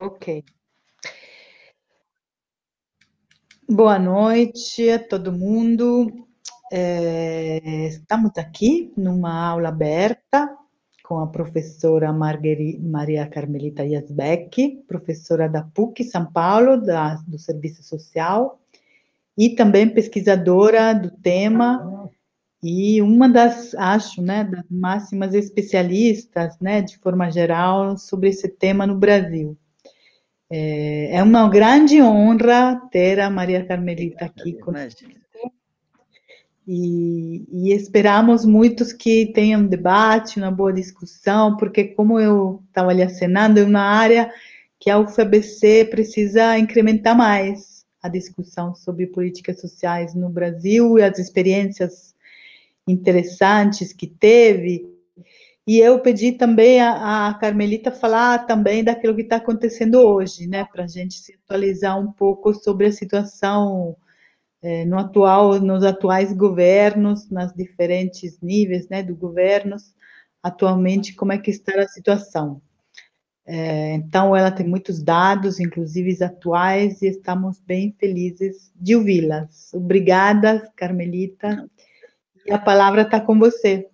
Ok. Boa noite a todo mundo. É, estamos aqui numa aula aberta com a professora Marguerite, Maria Carmelita Yasbeck, professora da PUC São Paulo, da, do Serviço Social, e também pesquisadora do tema e uma das, acho, né, das máximas especialistas, né, de forma geral, sobre esse tema no Brasil. É eh, uma grande honra ter a Maria Carmelita aqui conosco. E, e, esperamos muitos que tenham debate, uma boa discussão, porque como eu estava lhe acenando, é uma área que a UFABC precisa incrementar mais a discussão sobre políticas sociais no Brasil e as experiências interessantes que teve e eu pedi também a, a Carmelita falar também daquilo que está acontecendo hoje, né, para a gente se atualizar um pouco sobre a situação é, no atual, nos atuais governos, nas diferentes níveis, né, do governos, atualmente como é que está a situação. É, então, ela tem muitos dados, inclusive atuais, e estamos bem felizes de ouvi-las. Obrigada, Carmelita. E a palavra está com você.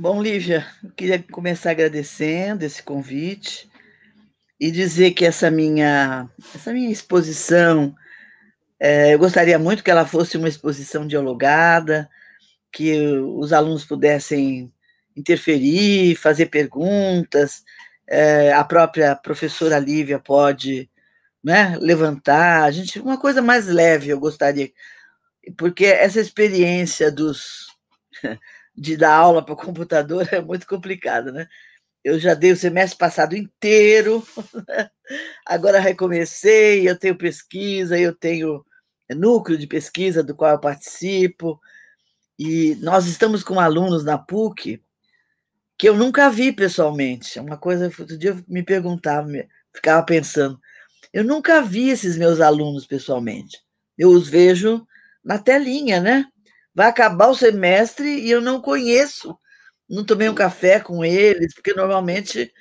Bom, Lívia, eu queria começar agradecendo esse convite e dizer que essa minha, essa minha exposição, é, eu gostaria muito que ela fosse uma exposição dialogada, que os alunos pudessem interferir, fazer perguntas, é, a própria professora Lívia pode né, levantar, a gente, uma coisa mais leve eu gostaria, porque essa experiência dos de dar aula para o computador é muito complicado, né? Eu já dei o semestre passado inteiro, agora recomecei, eu tenho pesquisa, eu tenho núcleo de pesquisa do qual eu participo, e nós estamos com alunos na PUC que eu nunca vi pessoalmente. É uma coisa, outro dia eu me perguntava, ficava pensando, eu nunca vi esses meus alunos pessoalmente. Eu os vejo na telinha, né? vai acabar o semestre e eu não conheço, não tomei um café com eles, porque normalmente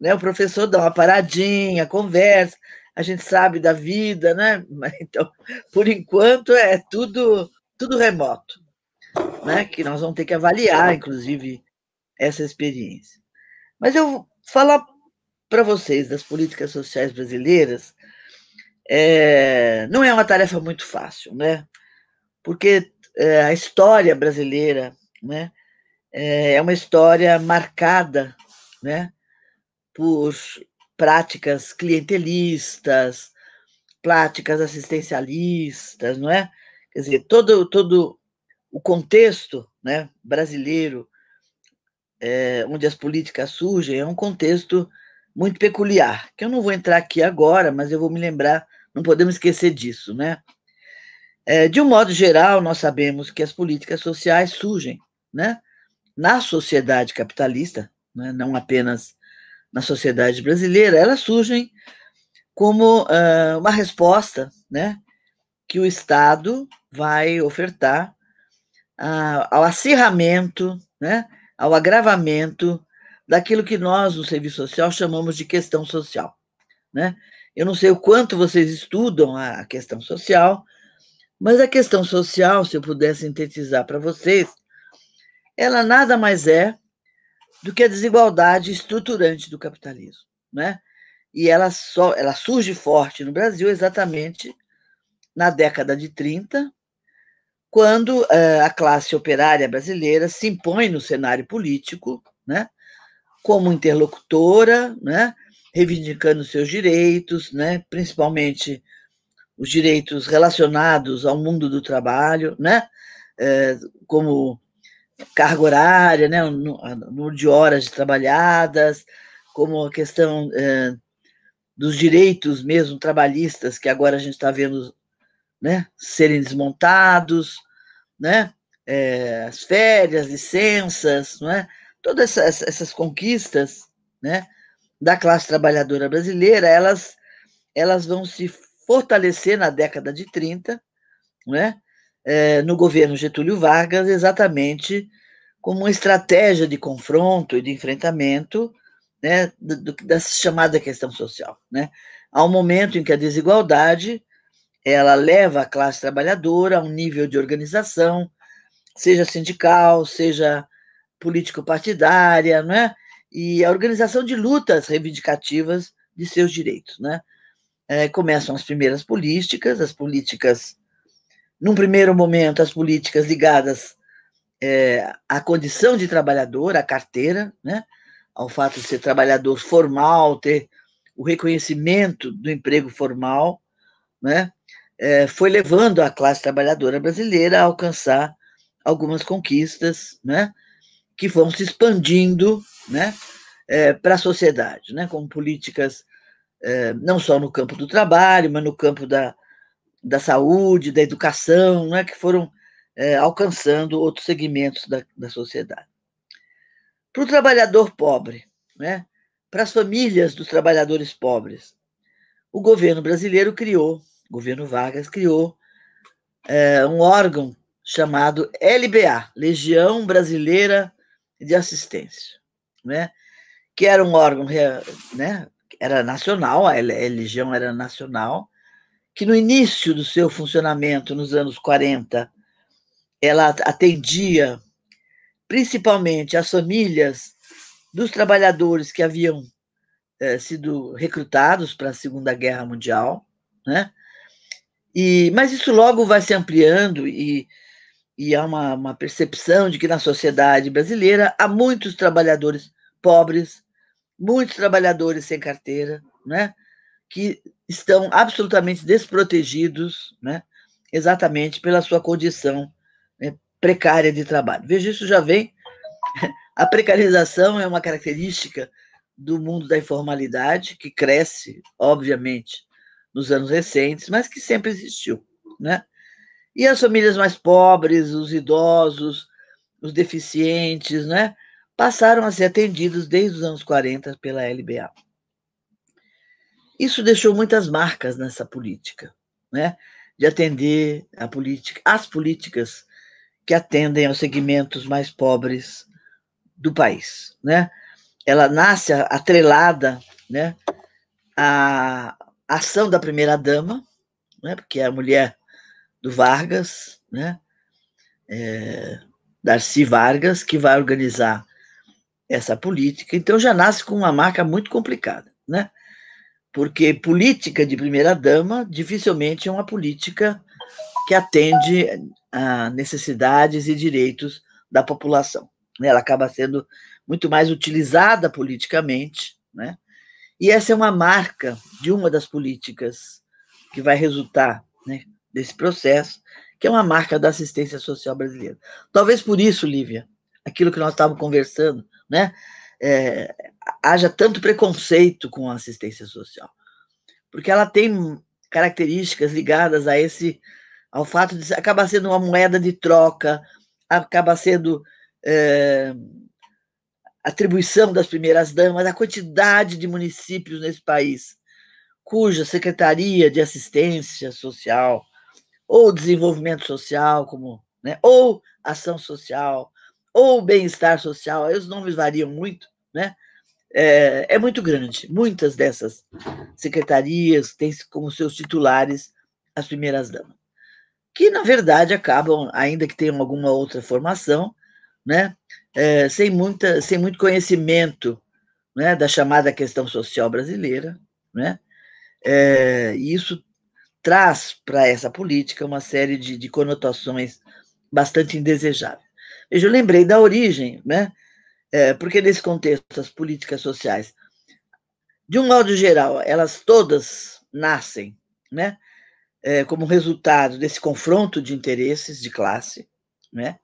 né, o professor dá uma paradinha, conversa, a gente sabe da vida, né? Então, por enquanto é tudo tudo remoto, né? Que nós vamos ter que avaliar, inclusive, essa experiência. Mas eu vou falar para vocês das políticas sociais brasileiras. É, não é uma tarefa muito fácil, né? Porque é, a história brasileira, né? É, é uma história marcada, né? Por práticas clientelistas, práticas assistencialistas, não é? Quer dizer, todo, todo o contexto né, brasileiro, é, onde as políticas surgem, é um contexto muito peculiar, que eu não vou entrar aqui agora, mas eu vou me lembrar, não podemos esquecer disso, né? É, de um modo geral, nós sabemos que as políticas sociais surgem né, na sociedade capitalista, né, não apenas na sociedade brasileira, elas surgem como uh, uma resposta né, que o Estado vai ofertar uh, ao acirramento, né, ao agravamento daquilo que nós, no serviço social, chamamos de questão social. Né? Eu não sei o quanto vocês estudam a questão social, mas a questão social, se eu puder sintetizar para vocês, ela nada mais é do que a desigualdade estruturante do capitalismo, né? E ela só ela surge forte no Brasil exatamente na década de 30, quando eh, a classe operária brasileira se impõe no cenário político, né? Como interlocutora, né? Reivindicando seus direitos, né? Principalmente os direitos relacionados ao mundo do trabalho, né? É, como carga horária, né? número de horas trabalhadas, como a questão é, dos direitos mesmo trabalhistas que agora a gente está vendo né? serem desmontados, né? É, as férias, licenças, não é? todas essas, essas conquistas né? da classe trabalhadora brasileira, elas, elas vão se fortalecer na década de 30, né, é, no governo Getúlio Vargas, exatamente como uma estratégia de confronto e de enfrentamento né, do, dessa chamada questão social. Né? Há um momento em que a desigualdade ela leva a classe trabalhadora a um nível de organização, seja sindical, seja político-partidária, né? e a organização de lutas reivindicativas de seus direitos. Né? é, começam as primeiras políticas, as políticas, num primeiro momento, as políticas ligadas é, à condição de trabalhador, à carteira, né? ao fato de ser trabalhador formal, ter o reconhecimento do emprego formal, né? É, foi levando a classe trabalhadora brasileira a alcançar algumas conquistas, né? que vão se expandindo né? É, para a sociedade, né? como políticas é, não só no campo do trabalho, mas no campo da, da saúde, da educação, né, que foram é, alcançando outros segmentos da, da sociedade. Para o trabalhador pobre, né, para as famílias dos trabalhadores pobres, o governo brasileiro criou, o governo Vargas criou é, um órgão chamado LBA, Legião Brasileira de Assistência, né? que era um órgão né, era nacional, a religião era nacional, que no início do seu funcionamento, nos anos 40, ela atendia principalmente as famílias dos trabalhadores que haviam é, sido recrutados para a Segunda Guerra Mundial, né? E, mas isso logo vai se ampliando e, e há uma, uma percepção de que na sociedade brasileira há muitos trabalhadores pobres, muitos trabalhadores sem carteira, né? que estão absolutamente desprotegidos, né? exatamente pela sua condição né, precária de trabalho. Veja, isso já vem. A precarização é uma característica do mundo da informalidade, que cresce, obviamente, nos anos recentes, mas que sempre existiu. Né? E as famílias mais pobres, os idosos, os deficientes, né? passaram a ser atendidos desde os anos 40 pela LBA. Isso deixou muitas marcas nessa política, né? de atender a política, as políticas que atendem aos segmentos mais pobres do país. Né? Ela nasce atrelada né, à ação da primeira-dama, né, porque é a mulher do Vargas, né, é, Darcy Vargas, que vai organizar essa política, então já nasce com uma marca muito complicada, né? Porque política de primeira-dama dificilmente é uma política que atende a necessidades e direitos da população. Né? Ela acaba sendo muito mais utilizada politicamente, né? E essa é uma marca de uma das políticas que vai resultar né, desse processo, que é uma marca da assistência social brasileira. Talvez por isso, Lívia, aquilo que nós estávamos conversando né, é, haja tanto preconceito com a assistência social, porque ela tem características ligadas a esse, ao fato de acabar sendo uma moeda de troca, acaba sendo é, atribuição das primeiras damas, a quantidade de municípios nesse país cuja secretaria de assistência social ou desenvolvimento social, como né, ou ação social, ou bem-estar social, os nomes variam muito, né? É, é, muito grande. Muitas dessas secretarias têm como seus titulares as primeiras damas, que na verdade acabam, ainda que tenham alguma outra formação, né? É, sem, muita, sem muito conhecimento né, da chamada questão social brasileira, né? É, e isso traz para essa política uma série de, de conotações bastante indesejáveis. Veja, eu lembrei da origem, né? É, porque nesse contexto, as políticas sociais, de um modo geral, elas todas nascem, né? É, como resultado desse confronto de interesses de classe, né?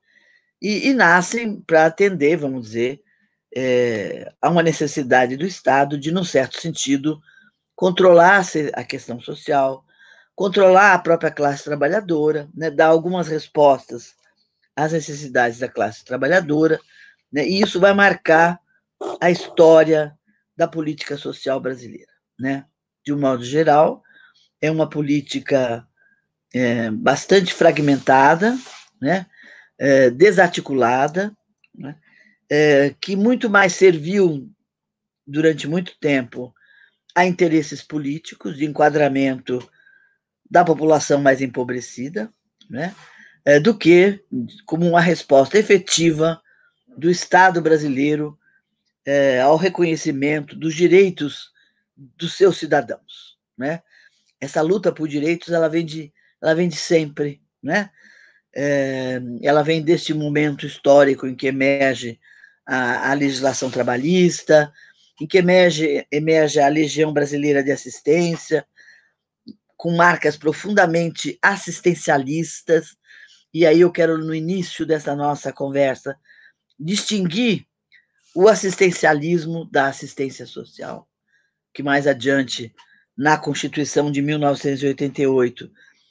E, e nascem para atender, vamos dizer, é, a uma necessidade do Estado de, num certo sentido, controlar a questão social, controlar a própria classe trabalhadora, né? Dar algumas respostas às necessidades da classe trabalhadora, né? e isso vai marcar a história da política social brasileira. Né? De um modo geral, é uma política é, bastante fragmentada, né? É, desarticulada, né? É, que muito mais serviu durante muito tempo a interesses políticos de enquadramento da população mais empobrecida, né? é, do que como uma resposta efetiva do Estado brasileiro é, ao reconhecimento dos direitos dos seus cidadãos, né? Essa luta por direitos ela vem de, ela vem de sempre, né? É, ela vem deste momento histórico em que emerge a, a legislação trabalhista, em que emerge, emerge a Legião Brasileira de Assistência, com marcas profundamente assistencialistas, e aí eu quero, no início dessa nossa conversa, distinguir o assistencialismo da assistência social, que mais adiante, na Constituição de 1988,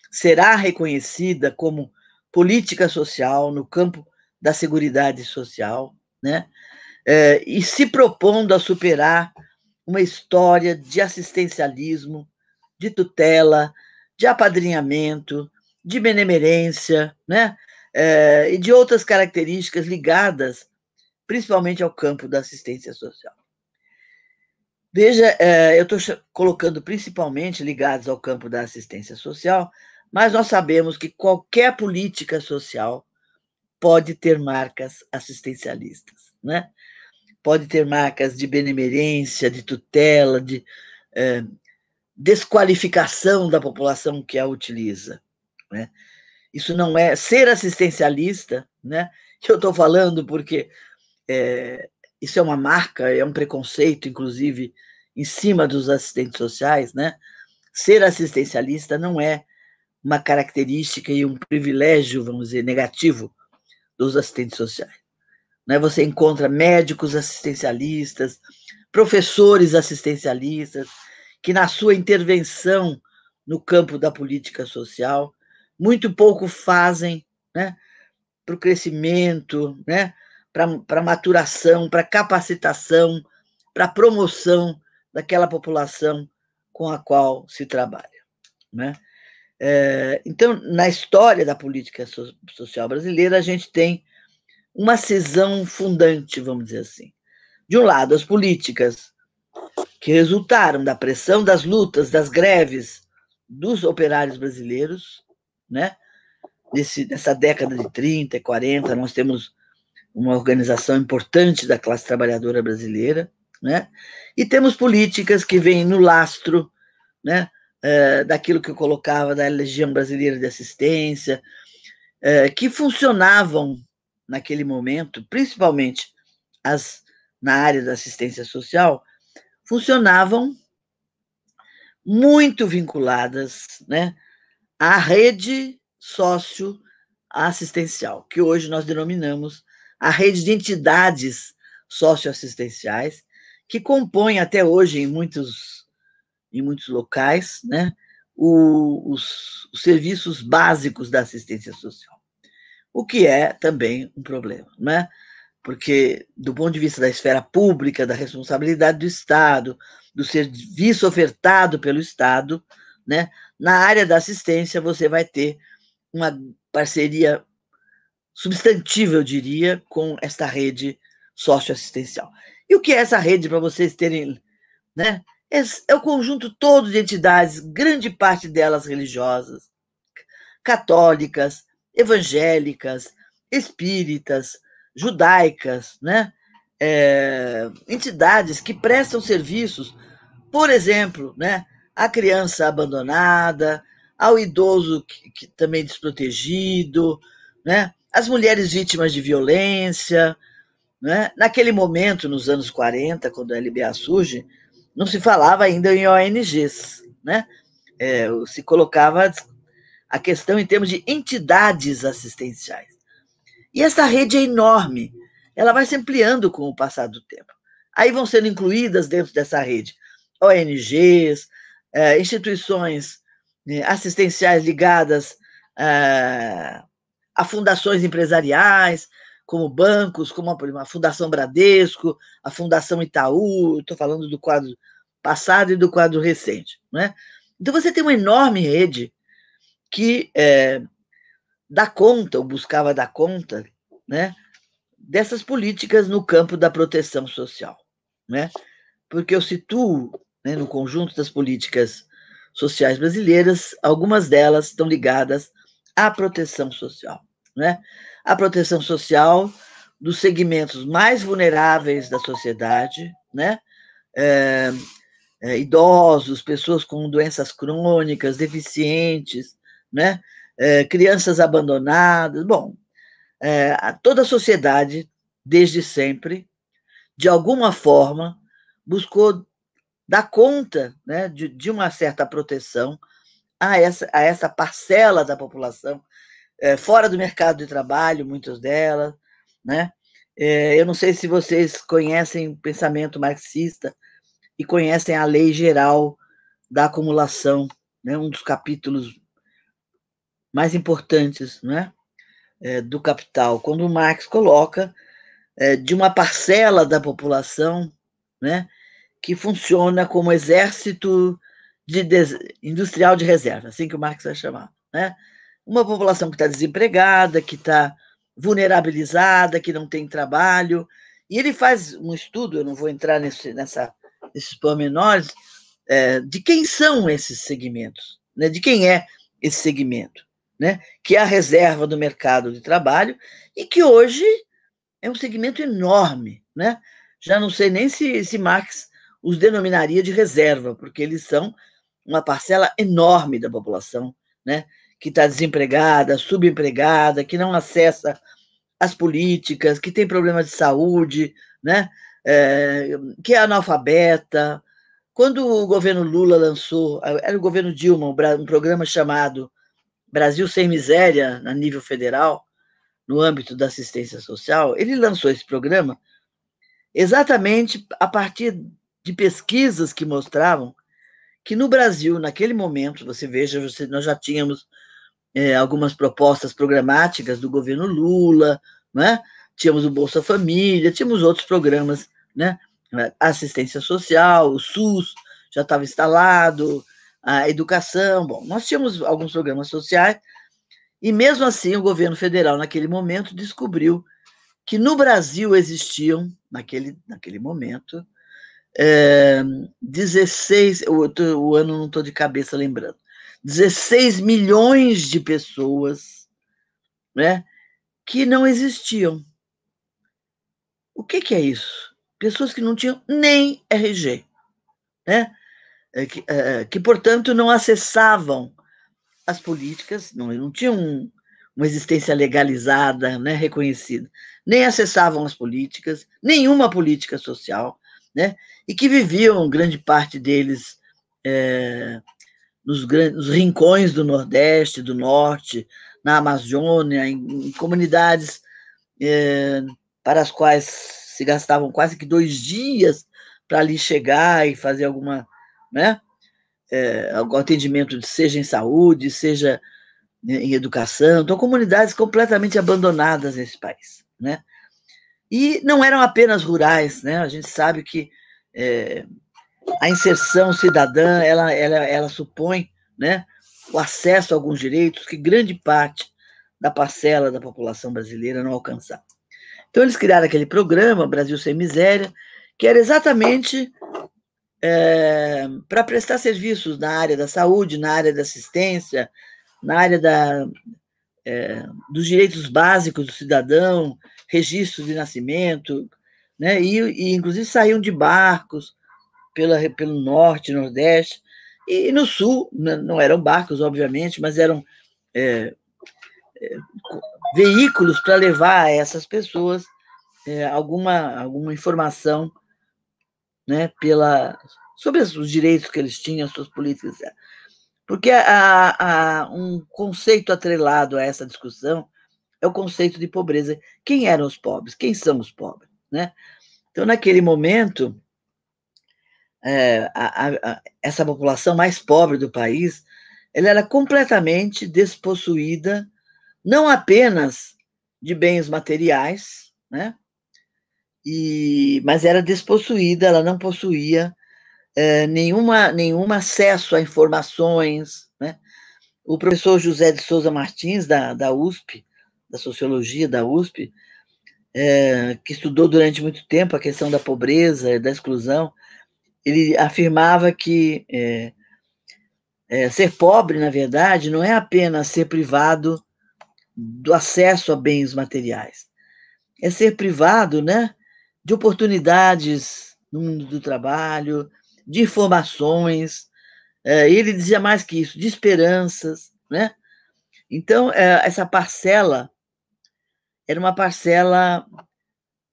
será reconhecida como política social no campo da Seguridade Social, né? É, e se propondo a superar uma história de assistencialismo, de tutela, de apadrinhamento, de benemerência, né? É, e de outras características ligadas principalmente ao campo da assistência social. Veja, é, eu estou colocando principalmente ligados ao campo da assistência social, mas nós sabemos que qualquer política social pode ter marcas assistencialistas, né? Pode ter marcas de benemerência, de tutela, de é, desqualificação da população que a utiliza. Né? Isso não é ser assistencialista, né? Que eu estou falando porque é, isso é uma marca, é um preconceito, inclusive, em cima dos assistentes sociais, né? Ser assistencialista não é uma característica e um privilégio, vamos dizer, negativo dos assistentes sociais. Né? Você encontra médicos assistencialistas, professores assistencialistas, que na sua intervenção no campo da política social muito pouco fazem né, para o crescimento, né, para a maturação, para capacitação, para a promoção daquela população com a qual se trabalha. Né? É, então, na história da política so social brasileira, a gente tem uma cisão fundante, vamos dizer assim. De um lado, as políticas que resultaram da pressão das lutas, das greves dos operários brasileiros, né? Desse, dessa década de 30 e 40, nós temos uma organização importante da classe trabalhadora brasileira, né? E temos políticas que vêm no lastro, né? É, daquilo que eu colocava da Legião Brasileira de Assistência, é, que funcionavam naquele momento, principalmente as na área da assistência social, funcionavam muito vinculadas, né? a rede socioassistencial, que hoje nós denominamos a rede de entidades socioassistenciais, que compõe até hoje em muitos, em muitos locais né, o, os, os serviços básicos da assistência social. O que é também um problema, né? porque, do ponto de vista da esfera pública, da responsabilidade do Estado, do serviço ofertado pelo Estado, né? Na área da assistência, você vai ter uma parceria substantiva, eu diria, com esta rede socioassistencial. E o que é essa rede, para vocês terem. Né? É, é o conjunto todo de entidades, grande parte delas religiosas, católicas, evangélicas, espíritas, judaicas, né? É, entidades que prestam serviços, por exemplo, né, à criança abandonada, ao idoso que, que também desprotegido, né? as mulheres vítimas de violência. Né? Naquele momento, nos anos 40, quando a LBA surge, não se falava ainda em ONGs. Né? É, se colocava a questão em termos de entidades assistenciais. E essa rede é enorme, ela vai se ampliando com o passar do tempo. Aí vão sendo incluídas dentro dessa rede ONGs, é, instituições né, assistenciais ligadas é, a fundações empresariais, como bancos, como a, a Fundação Bradesco, a Fundação Itaú, estou falando do quadro passado e do quadro recente. Né? Então, você tem uma enorme rede que é, dá conta, ou buscava dar conta, né, dessas políticas no campo da proteção social. Né? Porque eu situo né, no conjunto das políticas sociais brasileiras, algumas delas estão ligadas à proteção social. Né? A proteção social dos segmentos mais vulneráveis da sociedade, né? É, é, idosos, pessoas com doenças crônicas, deficientes, né? É, crianças abandonadas, bom, é, toda a sociedade, desde sempre, de alguma forma, buscou dá conta né, de, de uma certa proteção a essa, a essa parcela da população, é, fora do mercado de trabalho, muitas delas. Né? É, eu não sei se vocês conhecem o pensamento marxista e conhecem a lei geral da acumulação, né, um dos capítulos mais importantes né, é, do Capital, quando Marx coloca de uma parcela da população né, que funciona como exército de industrial de reserva, assim que o Marx vai chamar. Né? Uma população que está desempregada, que está vulnerabilizada, que não tem trabalho. E ele faz um estudo, eu não vou entrar nesse, nessa, nesses pormenores, é, de quem são esses segmentos, né? de quem é esse segmento, né? que é a reserva do mercado de trabalho e que hoje é um segmento enorme. Né? Já não sei nem se, se Marx os denominaria de reserva, porque eles são uma parcela enorme da população, né? que está desempregada, subempregada, que não acessa as políticas, que tem problemas de saúde, né? É, que é analfabeta. Quando o governo Lula lançou, era o governo Dilma, um programa chamado Brasil Sem Miséria, a nível federal, no âmbito da assistência social, ele lançou esse programa exatamente a partir de pesquisas que mostravam que no Brasil, naquele momento, você veja, você, nós já tínhamos é, algumas propostas programáticas do governo Lula, né? tínhamos o Bolsa Família, tínhamos outros programas, né? assistência social, o SUS já estava instalado, a educação, bom, nós tínhamos alguns programas sociais, e mesmo assim o governo federal, naquele momento, descobriu que no Brasil existiam, naquele, naquele momento, é, 16, o, o ano não estou de cabeça lembrando, 16 milhões de pessoas né, que não existiam. O que, que é isso? Pessoas que não tinham nem RG, né? É, que, é, é, que portanto, não acessavam as políticas, não, não tinham um, uma existência legalizada, né, reconhecida. Nem acessavam as políticas, nenhuma política social, né? e que viviam grande parte deles é, nos, nos rincões do Nordeste, do Norte, na Amazônia, em, em comunidades é, para as quais se gastavam quase que dois dias para ali chegar e fazer alguma, né, é, algum atendimento, seja em saúde, seja né, em educação. Então, comunidades completamente abandonadas nesse país, né? E não eram apenas rurais, né? A gente sabe que é, a inserção cidadã ela, ela, ela supõe, né, o acesso a alguns direitos que grande parte da parcela da população brasileira não alcançava. Então eles criaram aquele programa Brasil sem miséria, que era exatamente é, para prestar serviços na área da saúde, na área da assistência, na área da, é, dos direitos básicos do cidadão, registros de nascimento, né? E, e, inclusive saíam de barcos pela, pelo norte, nordeste, e no sul, não eram barcos, obviamente, mas eram é, é, veículos para levar a essas pessoas é, alguma, alguma informação né, pela, sobre os direitos que eles tinham, suas políticas. Porque há, há um conceito atrelado a essa discussão é o conceito de pobreza. Quem eram os pobres? Quem são os pobres? Né? Então, naquele momento, é, a, a, essa população mais pobre do país ela era completamente despossuída, não apenas de bens materiais, né? E, mas era despossuída, ela não possuía é, nenhuma, nenhum acesso a informações. Né? O professor José de Souza Martins, da, da USP, da Sociologia da USP, é, que estudou durante muito tempo a questão da pobreza, e da exclusão, ele afirmava que é, é, ser pobre, na verdade, não é apenas ser privado do acesso a bens materiais, é ser privado né, de oportunidades no mundo do trabalho, de informações, é, ele dizia mais que isso, de esperanças. Né? Então, é, essa parcela era uma parcela,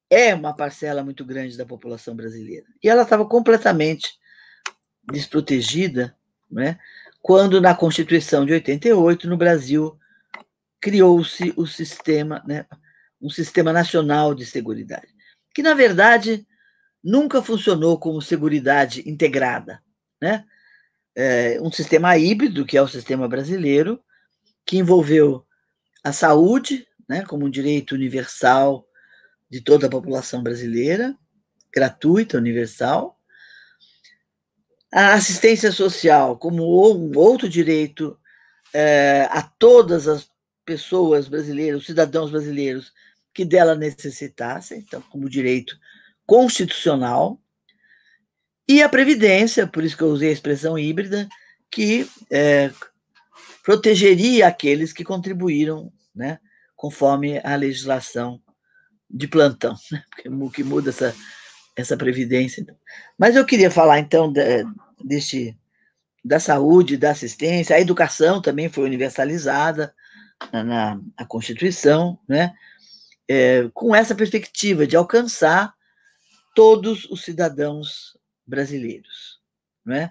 é uma parcela muito grande da população brasileira. E ela estava completamente desprotegida, né? quando na Constituição de 88, no Brasil, criou-se o sistema, né? um sistema nacional de segurança, que na verdade nunca funcionou como segurança integrada, né? É um sistema híbrido, que é o sistema brasileiro, que envolveu a saúde, né, como um direito universal de toda a população brasileira, gratuita, universal. A assistência social, como um outro direito é, a todas as pessoas brasileiras, cidadãos brasileiros que dela necessitassem, então, como direito constitucional, e a Previdência, por isso que eu usei a expressão híbrida, que é, protegeria aqueles que contribuíram né, conforme a legislação de plantão, né? Porque, que muda essa, essa previdência. Mas eu queria falar, então, da, deste, da saúde, da assistência, a educação também foi universalizada na, na, na Constituição, né? É, com essa perspectiva de alcançar todos os cidadãos brasileiros, né?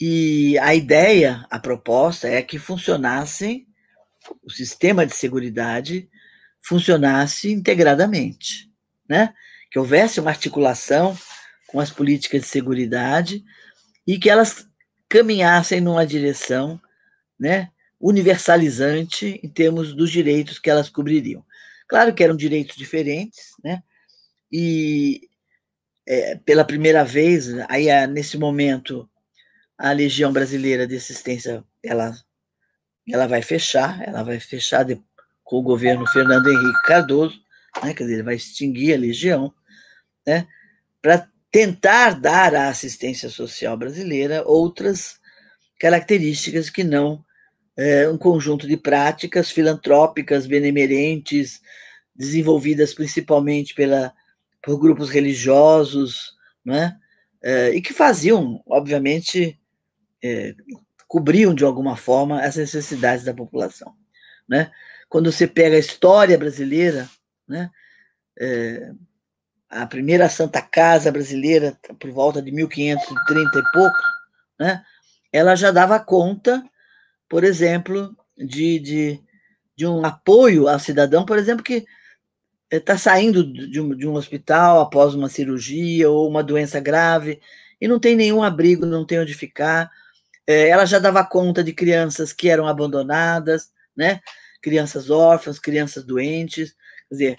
E a ideia, a proposta é que funcionassem o sistema de segurança funcionasse integradamente, né? Que houvesse uma articulação com as políticas de segurança e que elas caminhassem numa direção, né, universalizante em termos dos direitos que elas cobririam. Claro que eram direitos diferentes, né? E é, pela primeira vez, aí nesse momento a Legião Brasileira de Assistência ela ela vai fechar, ela vai fechar de, com o governo Fernando Henrique Cardoso, né, quer dizer, ele vai extinguir a legião, né, para tentar dar à assistência social brasileira outras características que não é, um conjunto de práticas filantrópicas, benemerentes, desenvolvidas principalmente pela, por grupos religiosos, né, é, e que faziam, obviamente, é, cobriam de alguma forma as necessidades da população. Né? Quando você pega a história brasileira, né? É, a primeira Santa Casa brasileira, por volta de 1530 e pouco, né? ela já dava conta, por exemplo, de, de, de um apoio ao cidadão, por exemplo, que está eh, saindo de um, de um hospital após uma cirurgia ou uma doença grave e não tem nenhum abrigo, não tem onde ficar, é, ela já dava conta de crianças que eram abandonadas, né? crianças órfãs, crianças doentes, quer dizer,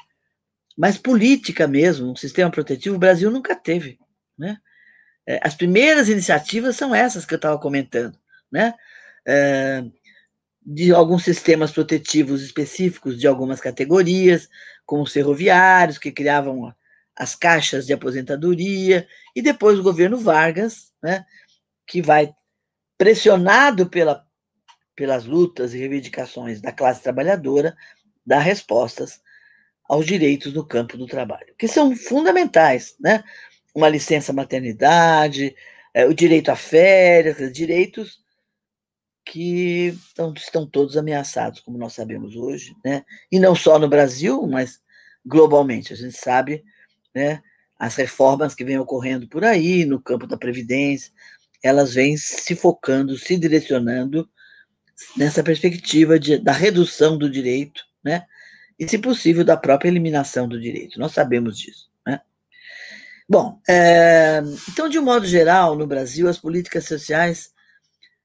mas política mesmo, um sistema protetivo, o Brasil nunca teve. Né? É, as primeiras iniciativas são essas que eu estava comentando, né? É, de alguns sistemas protetivos específicos de algumas categorias, como os ferroviários, que criavam as caixas de aposentadoria, e depois o governo Vargas, né, que vai pressionado pela, pelas lutas e reivindicações da classe trabalhadora, dá respostas aos direitos no campo do trabalho, que são fundamentais, né? Uma licença maternidade, é, o direito a férias, direitos que estão, estão todos ameaçados, como nós sabemos hoje, né? E não só no Brasil, mas globalmente. A gente sabe, né? As reformas que vêm ocorrendo por aí no campo da previdência, elas vêm se focando, se direcionando nessa perspectiva de, da redução do direito, né? E, se possível, da própria eliminação do direito. Nós sabemos disso, né? Bom, é, então, de um modo geral, no Brasil, as políticas sociais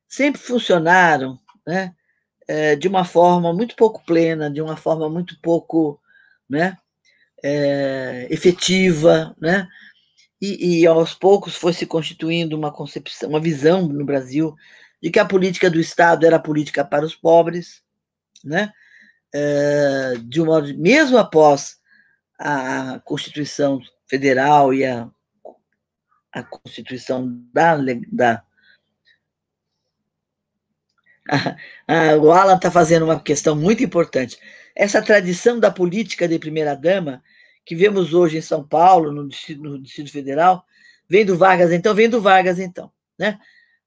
sempre funcionaram, né? É, de uma forma muito pouco plena, de uma forma muito pouco, né? É, efetiva, né? e, e aos poucos foi se constituindo uma concepção, uma visão no Brasil de que a política do Estado era política para os pobres, né? É, de um modo, mesmo após a Constituição Federal e a, a Constituição da, da o Alan está fazendo uma questão muito importante. Essa tradição da política de primeira dama que vemos hoje em São Paulo, no Distrito, no Distrito Federal, vem do Vargas, então, vem do Vargas, então. Né?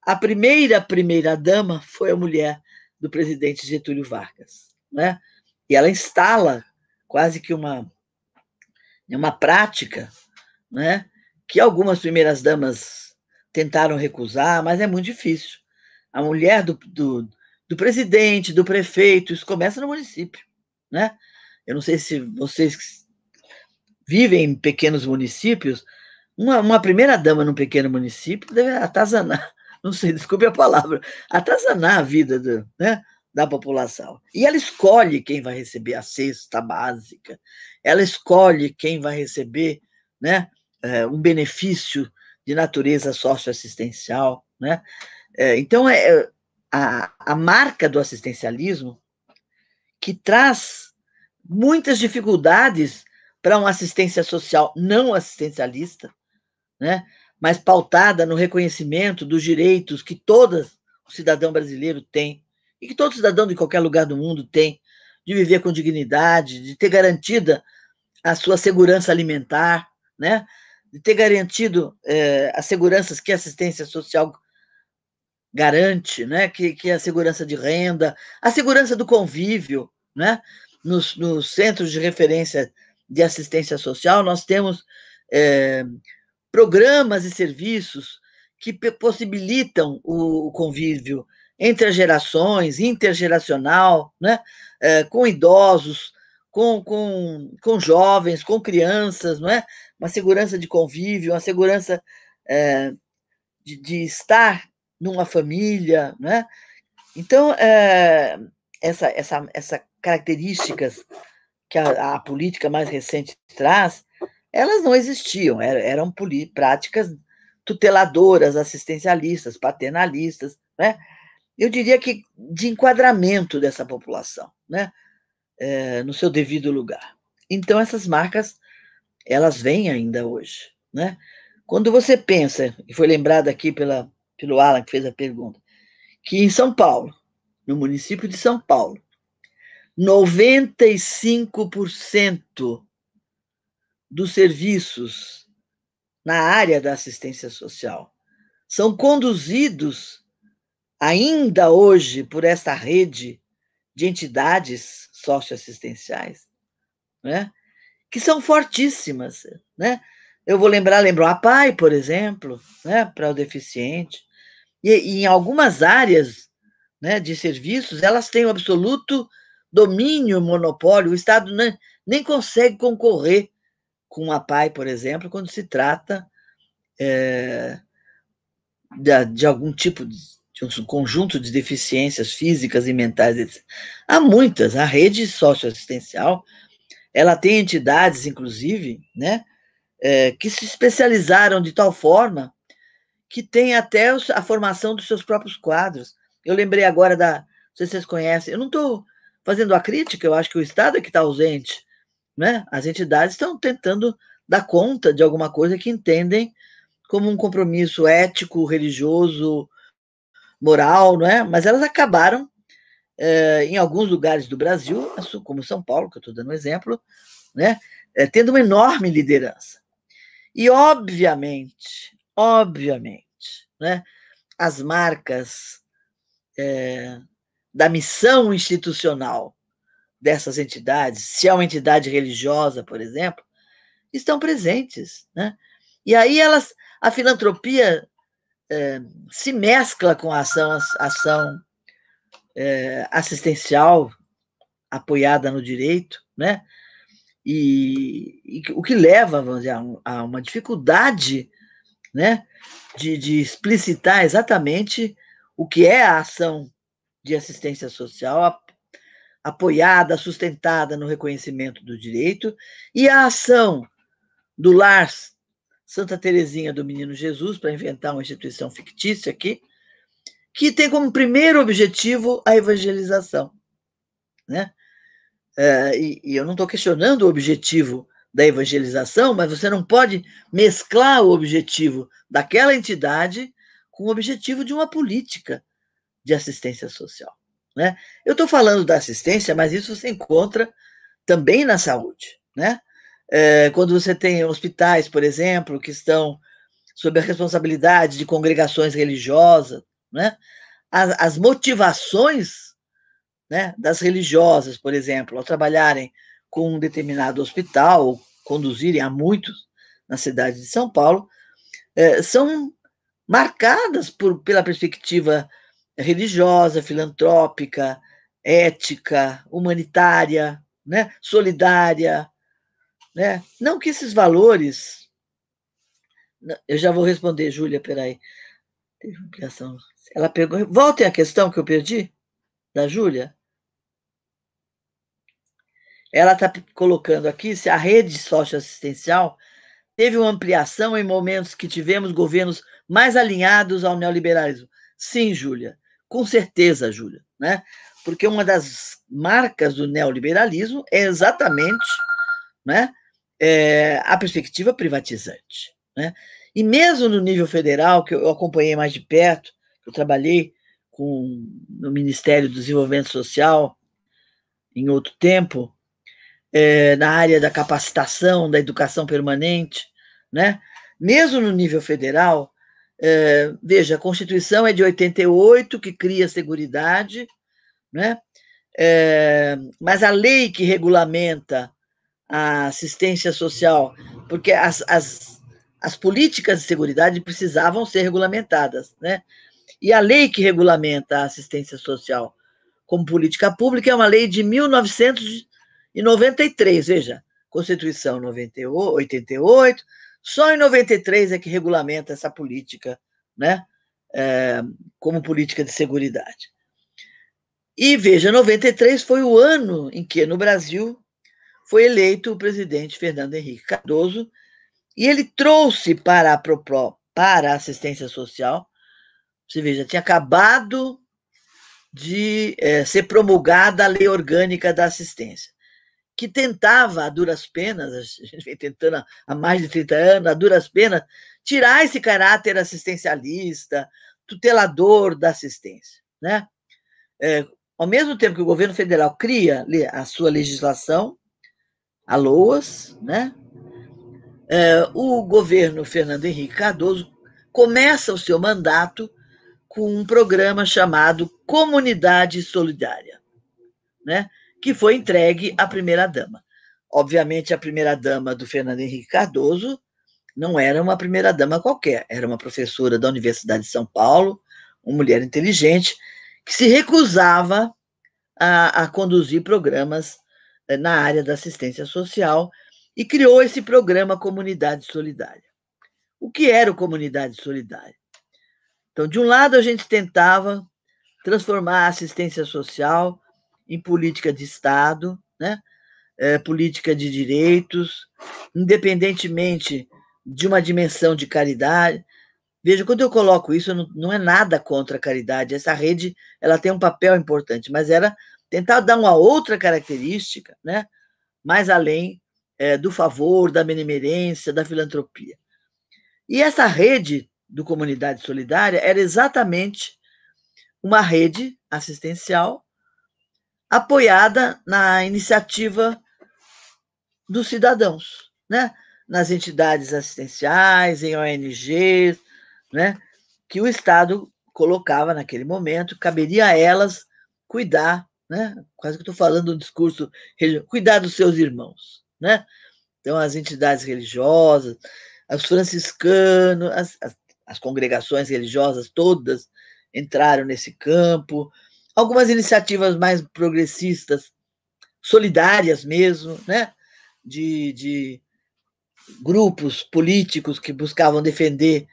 A primeira primeira-dama foi a mulher do presidente Getúlio Vargas. Né? E ela instala quase que uma, uma prática né? que algumas primeiras-damas tentaram recusar, mas é muito difícil. A mulher do, do, do presidente, do prefeito, isso começa no município. Né? Eu não sei se vocês vivem em pequenos municípios, uma, uma primeira-dama num pequeno município deve atazanar, não sei, desculpe a palavra, atazanar a vida do, né, da população. E ela escolhe quem vai receber a cesta básica, ela escolhe quem vai receber né, eh, um benefício de natureza socioassistencial. Né? Eh, então, é a, a marca do assistencialismo que traz muitas dificuldades para uma assistência social não assistencialista, né? mas pautada no reconhecimento dos direitos que todo cidadão brasileiro tem e que todo cidadão de qualquer lugar do mundo tem, de viver com dignidade, de ter garantida a sua segurança alimentar, né? de ter garantido eh, as seguranças que a assistência social garante, né? que, que a segurança de renda, a segurança do convívio, né? nos, nos centros de referência de assistência social, nós temos é, programas e serviços que possibilitam o, o convívio entre as gerações, intergeracional, né? É, com idosos, com, com, com jovens, com crianças, não é? Uma segurança de convívio, uma segurança é, de, de, estar numa família, né? Então, é, essa, essa, essa características que a, a política mais recente traz, elas não existiam, eram práticas tuteladoras, assistencialistas, paternalistas, né? eu diria que de enquadramento dessa população, né? É, no seu devido lugar. Então essas marcas elas vêm ainda hoje, né? Quando você pensa e foi lembrado aqui pela pelo Alan que fez a pergunta, que em São Paulo, no município de São Paulo, 95% dos serviços na área da assistência social são conduzidos ainda hoje por esta rede de entidades socioassistenciais, né? que são fortíssimas. Né? Eu vou lembrar, lembro a PAI, por exemplo, né? para o deficiente. E, e, em algumas áreas né, de serviços, elas têm o absoluto domínio, monopólio, o Estado nem, nem consegue concorrer com a PAI, por exemplo, quando se trata é, de, de, algum tipo de, de, um conjunto de deficiências físicas e mentais. Etc. Há muitas. A rede socioassistencial ela tem entidades, inclusive, né, é, que se especializaram de tal forma que tem até a formação dos seus próprios quadros. Eu lembrei agora da. Não sei se vocês conhecem, eu não estou fazendo a crítica, eu acho que o Estado é que está ausente. Né? As entidades estão tentando dar conta de alguma coisa que entendem como um compromisso ético, religioso, moral, não é? Mas elas acabaram, é, em alguns lugares do Brasil, como São Paulo, que eu estou dando um exemplo, né? É, tendo uma enorme liderança. E, obviamente, obviamente, né? as marcas é, da missão institucional dessas entidades, se é uma entidade religiosa, por exemplo, estão presentes. Né? E aí elas, a filantropia é, se mescla com a ação, ação é, assistencial apoiada no direito, né? E, e, o que leva vamos dizer, a uma dificuldade né, de, de, explicitar exatamente o que é a ação de assistência social apoiada, sustentada no reconhecimento do direito, e a ação do Lars Santa Terezinha do Menino Jesus, para inventar uma instituição fictícia aqui, que tem como primeiro objetivo a evangelização. Né? É, e, e, eu não estou questionando o objetivo da evangelização, mas você não pode mesclar o objetivo daquela entidade com o objetivo de uma política de assistência social. Né? Eu estou falando da assistência, mas isso você encontra também na saúde. Né? É, quando você tem hospitais, por exemplo, que estão sob a responsabilidade de congregações religiosas, né? as, as motivações né, das religiosas, por exemplo, ao trabalharem com um determinado hospital, ou conduzirem a muitos na cidade de São Paulo, é, são marcadas por, pela perspectiva religiosa, filantrópica, ética, humanitária, né? solidária. Né? Não que esses valores. Eu já vou responder, Júlia, peraí. Teve ampliação. Ela pegou. Voltem à questão que eu perdi, da Júlia. Ela está colocando aqui se a rede socioassistencial teve uma ampliação em momentos que tivemos governos mais alinhados ao neoliberalismo. Sim, Júlia. Com certeza, Júlia, né? Porque uma das marcas do neoliberalismo é exatamente né, é, a perspectiva privatizante. Né? E mesmo no nível federal, que eu acompanhei mais de perto, eu trabalhei com, no Ministério do Desenvolvimento Social em outro tempo, é, na área da capacitação, da educação permanente, né? mesmo no nível federal, é, veja, a Constituição é de 88, que cria a Seguridade, né? É, mas a lei que regulamenta a assistência social, porque as, as, as políticas de segurança precisavam ser regulamentadas, né? E a lei que regulamenta a assistência social como política pública é uma lei de 1993, veja, Constituição 98, só em 93 é que regulamenta essa política, né? É, como política de segurança. E veja, 93 foi o ano em que no Brasil foi eleito o presidente Fernando Henrique Cardoso e ele trouxe para a Propro, para a assistência social, você veja, tinha acabado de é, ser promulgada a lei orgânica da assistência que tentava, a duras penas, a gente vem tentando há mais de 30 anos, a duras penas, tirar esse caráter assistencialista, tutelador da assistência. Né? É, ao mesmo tempo que o governo federal cria a sua legislação, a LOAS, né? É, o governo Fernando Henrique Cardoso começa o seu mandato com um programa chamado Comunidade Solidária. Né? que foi entregue à primeira-dama. Obviamente, a primeira-dama do Fernando Henrique Cardoso não era uma primeira-dama qualquer, era uma professora da Universidade de São Paulo, uma mulher inteligente, que se recusava a, a conduzir programas eh, na área da assistência social e criou esse programa Comunidade Solidária. O que era o Comunidade Solidária? Então, de um lado, a gente tentava transformar a assistência social em política de Estado, né? É, política de direitos, independentemente de uma dimensão de caridade. Veja, quando eu coloco isso, não, não é nada contra a caridade. Essa rede ela tem um papel importante, mas era tentar dar uma outra característica, né? mais além é, do favor, da benemerência, da filantropia. E essa rede do Comunidade Solidária era exatamente uma rede assistencial apoiada na iniciativa dos cidadãos, né? nas entidades assistenciais, em ONGs, né? que o Estado colocava naquele momento, caberia a elas cuidar, né? quase que estou falando um discurso, cuidar dos seus irmãos. Né? Então, as entidades religiosas, os franciscanos, as, as, as congregações religiosas todas entraram nesse campo, algumas iniciativas mais progressistas, solidárias mesmo, né? de, de grupos políticos que buscavam defender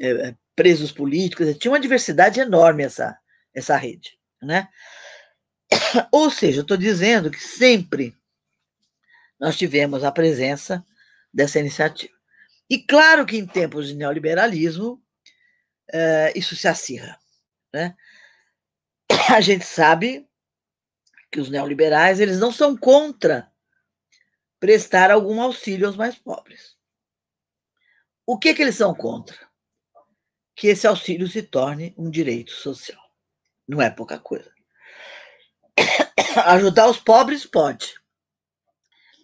é, é presos políticos, né? tinha uma diversidade enorme essa, essa rede. Né? Ou seja, estou dizendo que sempre nós tivemos a presença dessa iniciativa. E claro que em tempos de neoliberalismo, é, isso se acirra. Né? a gente sabe que os neoliberais eles não são contra prestar algum auxílio aos mais pobres. O que, que eles são contra? Que esse auxílio se torne um direito social. Não é pouca coisa. Ajudar os pobres pode.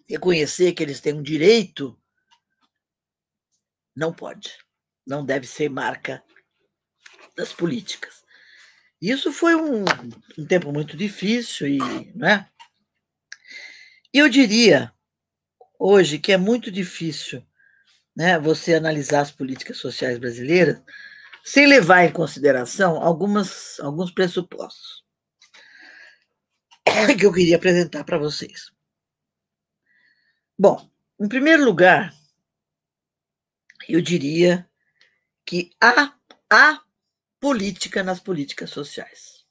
Reconhecer que eles têm um direito não pode. Não deve ser marca das políticas. Isso foi um, um tempo muito difícil e, né? Eu diria hoje que é muito difícil, né, você analisar as políticas sociais brasileiras sem levar em consideração algumas alguns pressupostos que eu queria apresentar para vocês. Bom, em primeiro lugar, eu diria que há, há política nas políticas sociais.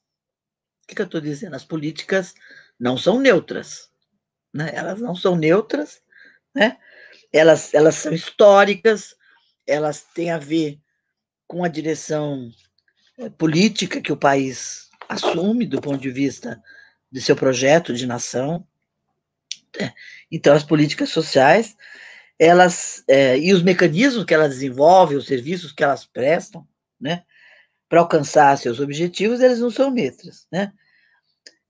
O que, eu estou dizendo? As políticas não são neutras. Né? Elas não são neutras, né? elas, elas são históricas, elas têm a ver com a direção é, política que o país assume do ponto de vista de seu projeto de nação. Né? Então, as políticas sociais, elas é, e os mecanismos que elas desenvolvem, os serviços que elas prestam, né, para alcançar seus objetivos, elas não são letras, né?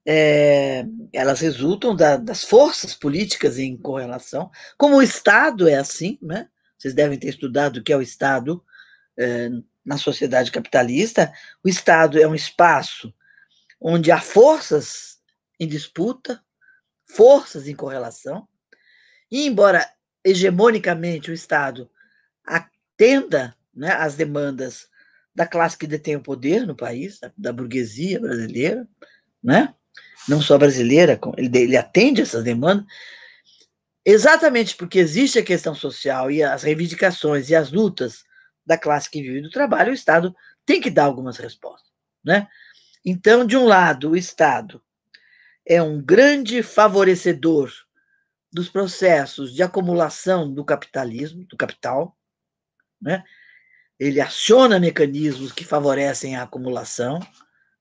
É, elas resultam da, das forças políticas em correlação, como o Estado é assim, né? Vocês devem ter estudado o que é o Estado é, na sociedade capitalista. O Estado é um espaço onde há forças em disputa, forças em correlação, e embora hegemonicamente o Estado atenda né, às demandas da classe que detém o poder no país, da, da burguesia brasileira, né? não só brasileira, ele, ele atende essas demandas, exatamente porque existe a questão social e as reivindicações e as lutas da classe que vive do trabalho, o Estado tem que dar algumas respostas. Né? Então, de um lado, o Estado é um grande favorecedor dos processos de acumulação do capitalismo, do capital, né? ele aciona mecanismos que favorecem a acumulação.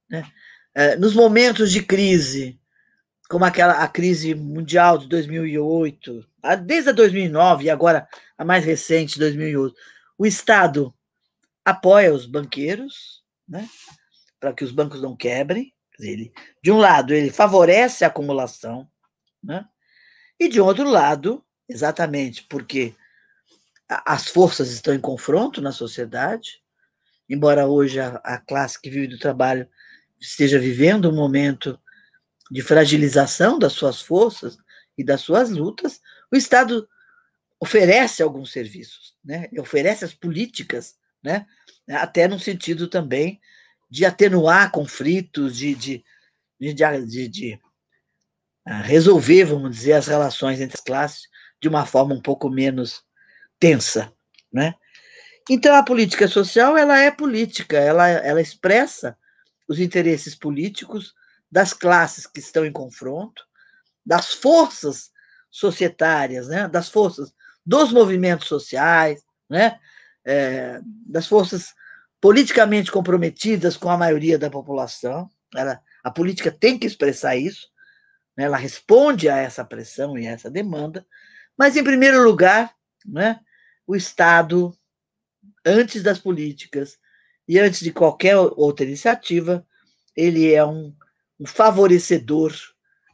Né? É, nos momentos de crise, como aquela a crise mundial de 2008, desde a 2009 e agora a mais recente, 2008, o Estado apoia os banqueiros, né, para que os bancos não quebrem. Ele, de um lado, ele favorece a acumulação, né, e de outro lado, exatamente porque as forças estão em confronto na sociedade, embora hoje a, a classe que vive do trabalho esteja vivendo um momento de fragilização das suas forças e das suas lutas, o Estado oferece alguns serviços, né? oferece as políticas, né? até no sentido também de atenuar conflitos, de, de, de, de, ah, resolver, vamos dizer, as relações entre as classes de uma forma um pouco menos tensa, né? Então a política social ela é política, ela, ela expressa os interesses políticos das classes que estão em confronto, das forças societárias, né? Das forças dos movimentos sociais, né? É, das forças politicamente comprometidas com a maioria da população. Ela, a política tem que expressar isso, né? ela responde a essa pressão e a essa demanda, mas, em primeiro lugar, né? o Estado, antes das políticas e antes de qualquer outra iniciativa, ele é um, um favorecedor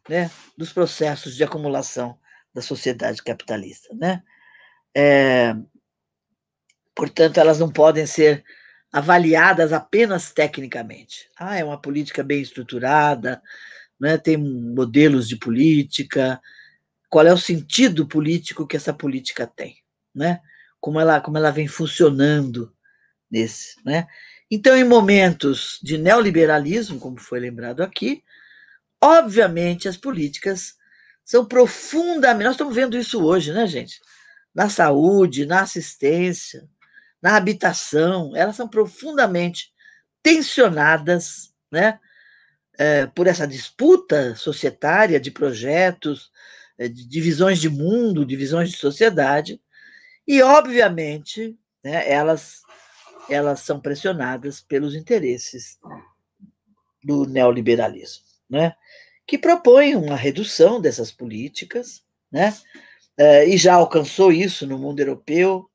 né, dos processos de acumulação da sociedade capitalista. Né? É, portanto, elas não podem ser avaliadas apenas tecnicamente. Ah, é uma política bem estruturada, né, tem modelos de política. Qual é o sentido político que essa política tem? né? Como ela, como ela vem funcionando nesse, né? Então, em momentos de neoliberalismo, como foi lembrado aqui, obviamente as políticas são profundamente. Nós estamos vendo isso hoje, né, gente? Na saúde, na assistência, na habitação, elas são profundamente tensionadas, né? É, por essa disputa societária de projetos, é, de divisões de mundo, divisões de sociedade, e, obviamente, né, elas, elas são pressionadas pelos interesses do neoliberalismo, né, que propõe uma redução dessas políticas, né, eh, e já alcançou isso no mundo europeu,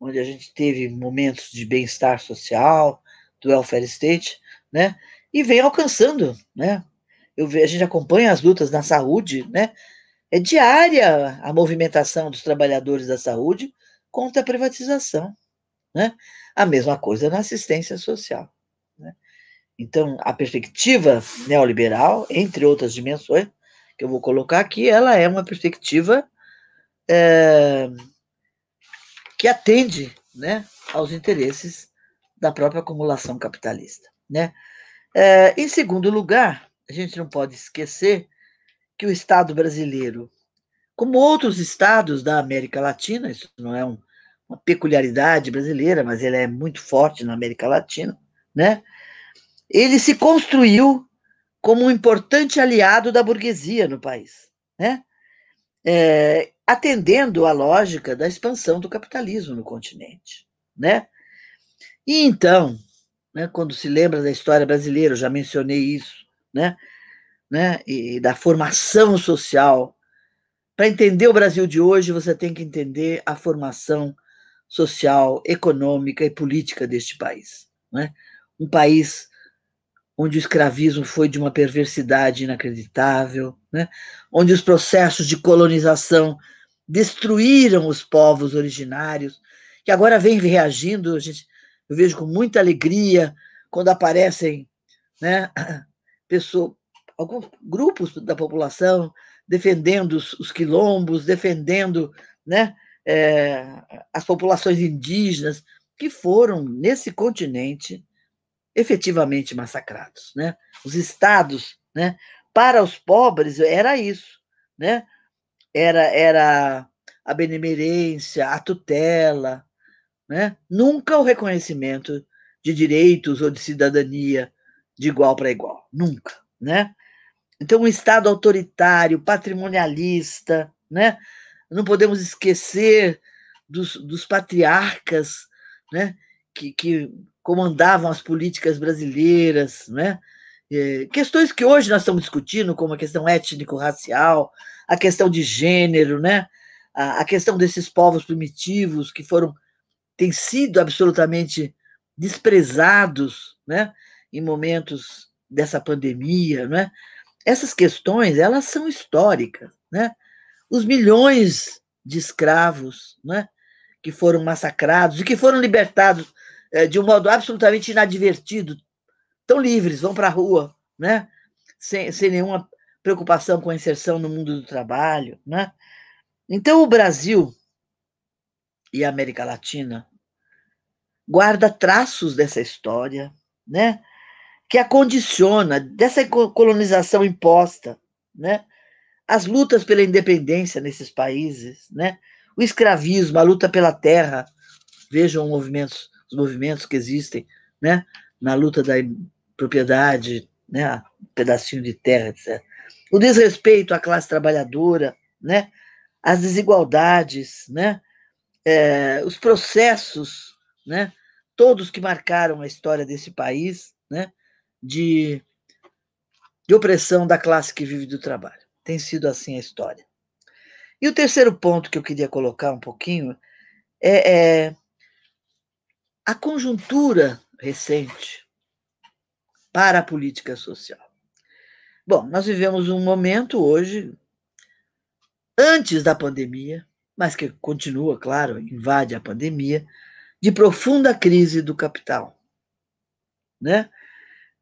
onde a gente teve momentos de bem-estar social, do welfare state, né, e vem alcançando, né, eu, a gente acompanha as lutas na saúde, né? É diária a movimentação dos trabalhadores da saúde contra a privatização. Né? A mesma coisa na assistência social. Né? Então, a perspectiva neoliberal, entre outras dimensões que eu vou colocar aqui, ela é uma perspectiva é, que atende né, aos interesses da própria acumulação capitalista. Né? É, em segundo lugar, a gente não pode esquecer que o Estado brasileiro, como outros estados da América Latina, isso não é um, uma peculiaridade brasileira, mas ele é muito forte na América Latina, né? Ele se construiu como um importante aliado da burguesia no país, né? É, atendendo à lógica da expansão do capitalismo no continente, né? E então, né, quando se lembra da história brasileira, eu já mencionei isso, né? né, e da formação social. Para entender o Brasil de hoje, você tem que entender a formação social, econômica e política deste país. Né? Um país onde o escravismo foi de uma perversidade inacreditável, né? onde os processos de colonização destruíram os povos originários, que agora vêm reagindo. A gente, eu vejo com muita alegria quando aparecem né, pessoa, alguns grupos da população defendendo os, quilombos, defendendo né, é, as populações indígenas que foram, nesse continente, efetivamente massacrados. Né? Os estados, né? para os pobres, era isso. Né? Era, era a benemerência, a tutela, né? nunca o reconhecimento de direitos ou de cidadania de igual para igual, nunca. Né? Então, um Estado autoritário, patrimonialista, né? não podemos esquecer dos, dos patriarcas né? que, que comandavam as políticas brasileiras, né? É, questões que hoje nós estamos discutindo, como a questão étnico-racial, a questão de gênero, né? a, a questão desses povos primitivos que foram têm sido absolutamente desprezados né? em momentos dessa pandemia. Né? Essas questões, elas são históricas, né? Os milhões de escravos, né? Que foram massacrados e que foram libertados é, de um modo absolutamente inadvertido, tão livres, vão para a rua, né? Sem, sem nenhuma preocupação com a inserção no mundo do trabalho, né? Então, o Brasil e a América Latina guarda traços dessa história, né? que a condiciona, dessa colonização imposta, né? as lutas pela independência nesses países, né? o escravismo, a luta pela terra, vejam movimentos, os movimentos que existem né? na luta da propriedade, né? Um pedacinho de terra, etc. O desrespeito à classe trabalhadora, né? as desigualdades, né? É, os processos, né? todos que marcaram a história desse país, né? de, de opressão da classe que vive do trabalho. Tem sido assim a história. E o terceiro ponto que eu queria colocar um pouquinho é, é a conjuntura recente para a política social. Bom, nós vivemos um momento hoje, antes da pandemia, mas que continua, claro, invade a pandemia, de profunda crise do capital. Né?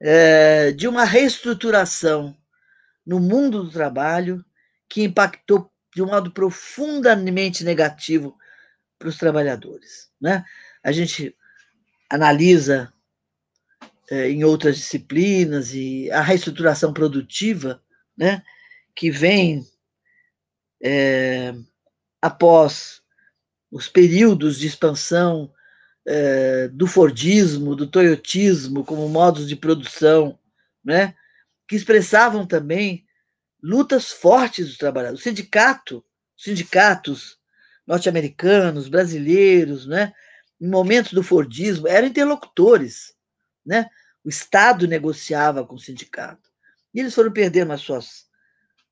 é, de uma reestruturação no mundo do trabalho que impactou de um modo profundamente negativo para os trabalhadores. Né? A gente analisa é, em outras disciplinas e a reestruturação produtiva, né, que vem é, após os períodos de expansão é, do Fordismo, do Toyotismo como modos de produção, né? que expressavam também lutas fortes dos trabalhadores. O sindicato, sindicatos norte-americanos, brasileiros, né? em momentos do Fordismo, eram interlocutores. Né? O Estado negociava com o sindicato. E eles foram perdendo a suas,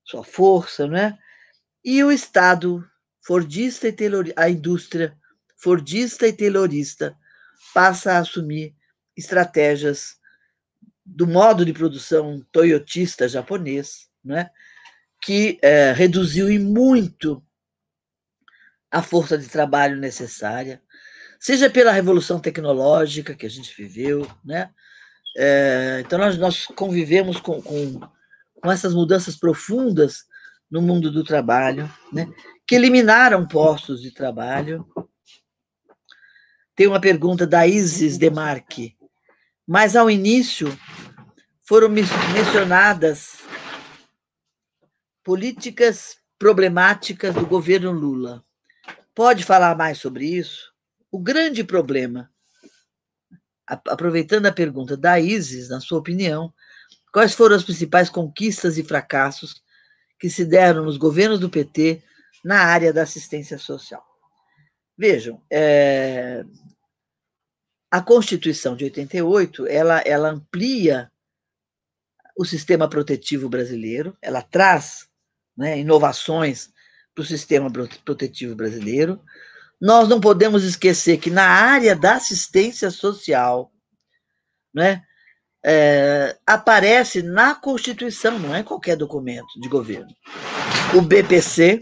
sua força, né? e o Estado fordista e a indústria fordista e taylorista, passa a assumir estratégias do modo de produção toyotista japonês, né, que é, reduziu em muito a força de trabalho necessária, seja pela revolução tecnológica que a gente viveu, né? É, então nós, nós convivemos com, com, com essas mudanças profundas no mundo do trabalho, né? Que eliminaram postos de trabalho, tem uma pergunta da Isis uhum. Demarque. Mas ao início foram mencionadas políticas problemáticas do governo Lula. Pode falar mais sobre isso? O grande problema, aproveitando a pergunta da Isis, na sua opinião, quais foram as principais conquistas e fracassos que se deram nos governos do PT na área da assistência social? Vejam, é, a Constituição de 88 ela, ela amplia o sistema protetivo brasileiro, ela traz né, inovações para o sistema protetivo brasileiro. Nós não podemos esquecer que na área da assistência social, né, é, aparece na Constituição, não é qualquer documento de governo, o BPC,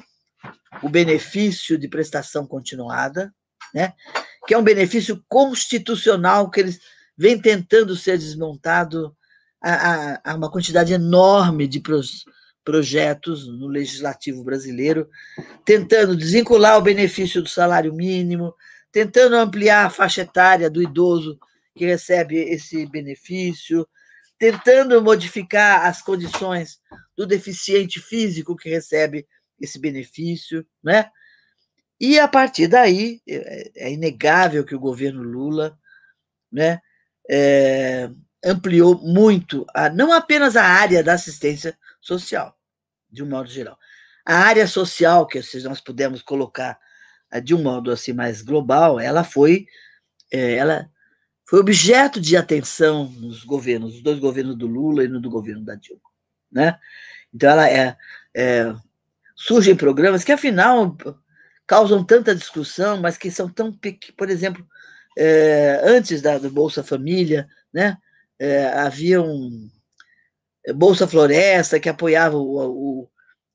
o benefício de prestação continuada, né? que é um benefício constitucional que eles vêm tentando ser desmontado a, a, a uma quantidade enorme de pros, projetos no legislativo brasileiro, tentando desvincular o benefício do salário mínimo, tentando ampliar a faixa etária do idoso que recebe esse benefício, tentando modificar as condições do deficiente físico que recebe esse benefício, né? E a partir daí é, é inegável que o governo Lula, né, é, ampliou muito, a, não apenas a área da assistência social, de um modo geral, a área social que se nós pudermos colocar é, de um modo assim mais global, ela foi, é, ela foi objeto de atenção nos governos, nos dois governos do Lula e no do governo da Dilma, né? Então ela é, é surgem programas que, afinal, causam tanta discussão, mas que são tão pequenos. Por exemplo, é, antes da, do Bolsa Família, né, é, havia um é, Bolsa Floresta que apoiava o, o,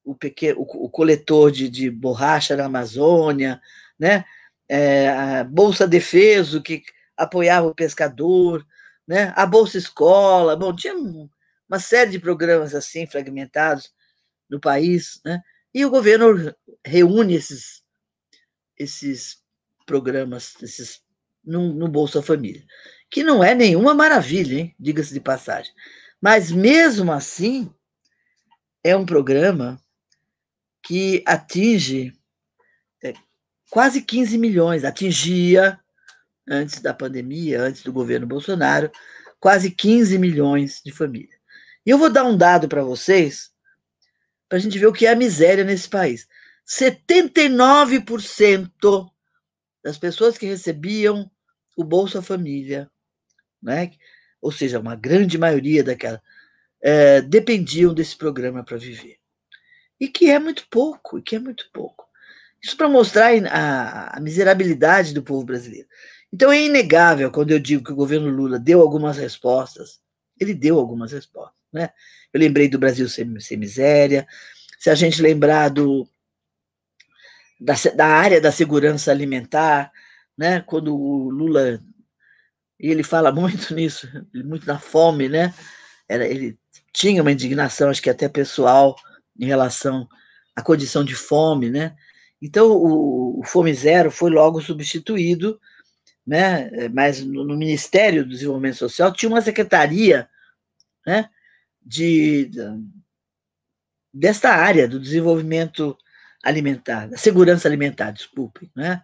o, pequeno, o, o coletor de, de, borracha na Amazônia, né, é, a Bolsa Defeso que apoiava o pescador, né, a Bolsa Escola, bom, tinha uma série de programas assim fragmentados no país, né, e o governo reúne esses, esses programas, esses no, no Bolsa Família, que não é nenhuma maravilha, hein? Diga-se de passagem. Mas mesmo assim, é um programa que atinge é, quase 15 milhões, atingia antes da pandemia, antes do governo Bolsonaro, quase 15 milhões de famílias. E eu vou dar um dado para vocês para a gente ver o que é a miséria nesse país. 79% das pessoas que recebiam o Bolsa Família, né? ou seja, uma grande maioria daquela, é, dependiam desse programa para viver. E que é muito pouco, e que é muito pouco. Isso para mostrar a, a miserabilidade do povo brasileiro. Então é inegável quando eu digo que o governo Lula deu algumas respostas, ele deu algumas respostas. Né? Eu lembrei do Brasil Sem, Sem Miséria. Se a gente lembrar do, da, da área da segurança alimentar, né? quando o Lula e ele fala muito nisso, muito na fome, né? ele tinha uma indignação, acho que até pessoal, em relação à condição de fome, né? Então, o, o Fome Zero foi logo substituído, né? É, mas no, no, Ministério do Desenvolvimento Social tinha uma secretaria, né? de, desta área do desenvolvimento alimentar, da segurança alimentar, desculpe, né?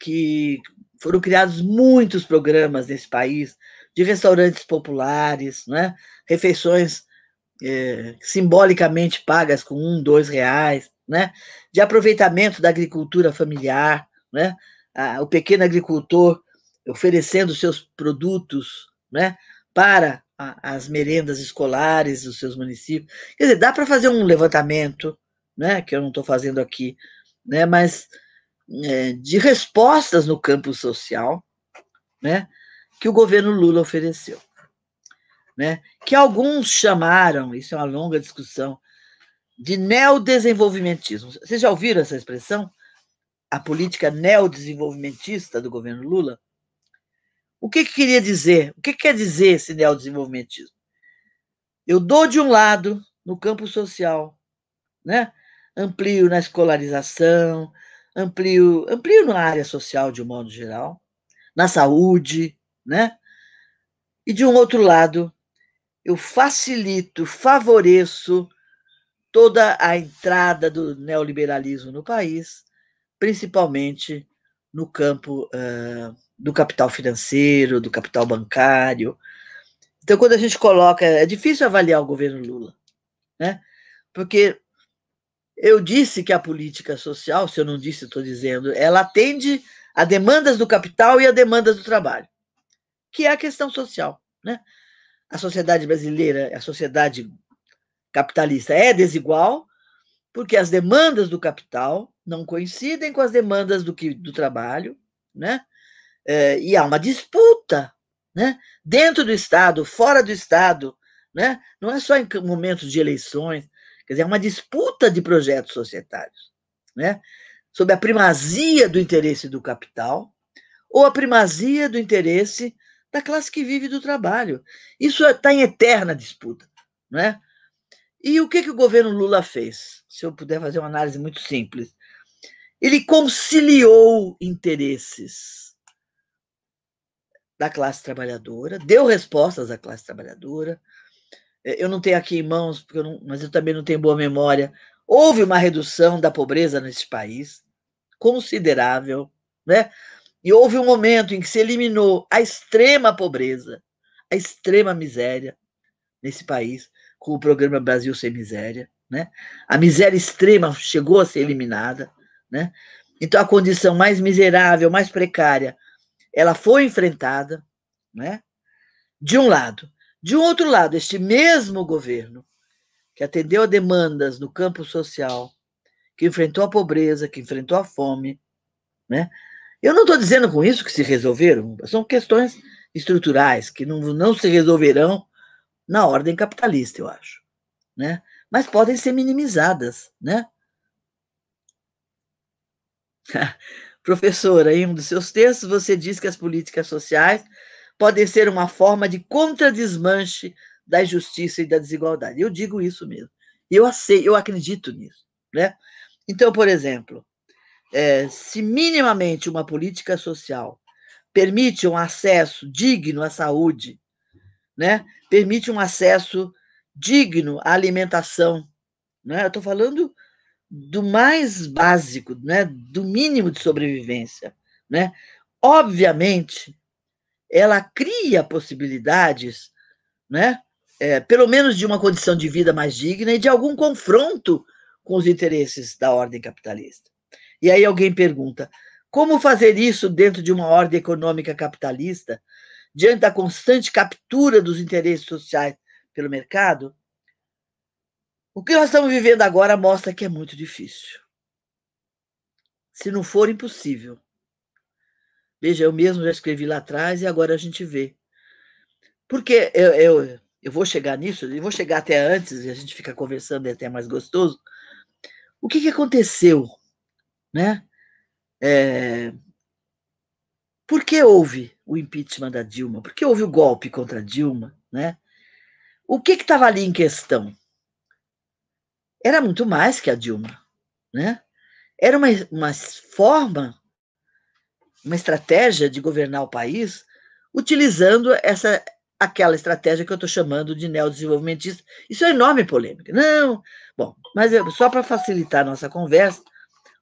que foram criados muitos programas nesse país de restaurantes populares, né? refeições é, simbolicamente pagas com um, dois reais, né? de aproveitamento da agricultura familiar, né? Ah, o pequeno agricultor oferecendo seus produtos né? para as merendas escolares dos seus municípios. Quer dizer, dá para fazer um levantamento, né, que eu não estou fazendo aqui, né, mas é, de respostas no campo social né, que o governo Lula ofereceu. Né, que alguns chamaram, isso é uma longa discussão, de neodesenvolvimentismo. Vocês já ouviram essa expressão? A política neodesenvolvimentista do governo Lula? O que, que queria dizer? O que, que quer dizer esse neodesenvolvimentismo? Eu dou de um lado no campo social, né? amplio na escolarização, amplio, amplio na área social de um modo geral, na saúde, né? E de um outro lado, eu facilito, favoreço toda a entrada do neoliberalismo no país, principalmente no campo uh, do capital financeiro, do capital bancário. Então, quando a gente coloca, é difícil avaliar o governo Lula, né? Porque eu disse que a política social, se eu não disse, estou dizendo, ela atende a demandas do capital e a demandas do trabalho, que é a questão social, né? A sociedade brasileira, a sociedade capitalista é desigual, porque as demandas do capital não coincidem com as demandas do, que, do trabalho, né? É, e há uma disputa, né? dentro do Estado, fora do Estado, né? não é só em momentos de eleições, quer dizer, é uma disputa de projetos societários, né? sobre a primazia do interesse do capital ou a primazia do interesse da classe que vive do trabalho. Isso está é, em eterna disputa. Né? E o que, que o governo Lula fez? Se eu puder fazer uma análise muito simples. Ele conciliou interesses da classe trabalhadora, deu respostas à classe trabalhadora. É, eu não tenho aqui em mãos, eu não, mas eu também não tenho boa memória. Houve uma redução da pobreza nesse país considerável, né? E houve um momento em que se eliminou a extrema pobreza, a extrema miséria nesse país, com o programa Brasil Sem Miséria, né? A miséria extrema chegou a ser eliminada, né? Então a condição mais miserável, mais precária ela foi enfrentada, né? de um lado. De um outro lado, este mesmo governo, que atendeu a demandas no campo social, que enfrentou a pobreza, que enfrentou a fome, né? Eu não estou dizendo com isso que se resolveram, são questões estruturais que não, não se resolverão na ordem capitalista, eu acho, né? Mas podem ser minimizadas, né? Professora, em um dos seus textos, você diz que as políticas sociais podem ser uma forma de contradesmanche da injustiça e da desigualdade. Eu digo isso mesmo. Eu aceito, eu acredito nisso. Né? Então, por exemplo, é, se minimamente uma política social permite um acesso digno à saúde, né? permite um acesso digno à alimentação, né? eu estou falando do mais básico, né, do mínimo de sobrevivência. Né? Obviamente, ela cria possibilidades, né, é, pelo menos de uma condição de vida mais digna e de algum confronto com os interesses da ordem capitalista. E aí alguém pergunta: como fazer isso dentro de uma ordem econômica capitalista, diante da constante captura dos interesses sociais pelo mercado? O que nós estamos vivendo agora mostra que é muito difícil. Se não for impossível. Veja, eu mesmo já escrevi lá atrás e agora a gente vê. Porque eu, eu, eu vou chegar nisso, e vou chegar até antes, e a gente fica conversando, é até mais gostoso. O que, que aconteceu? Né? É... Por que houve o impeachment da Dilma? Por que houve o golpe contra a Dilma? Né? O que estava ali em questão? era muito mais que a Dilma, né? Era uma, uma forma, uma estratégia de governar o país utilizando essa aquela estratégia que eu estou chamando de neodesenvolvimentista. Isso é enorme polêmica. Não, bom, mas eu, só para facilitar a nossa conversa,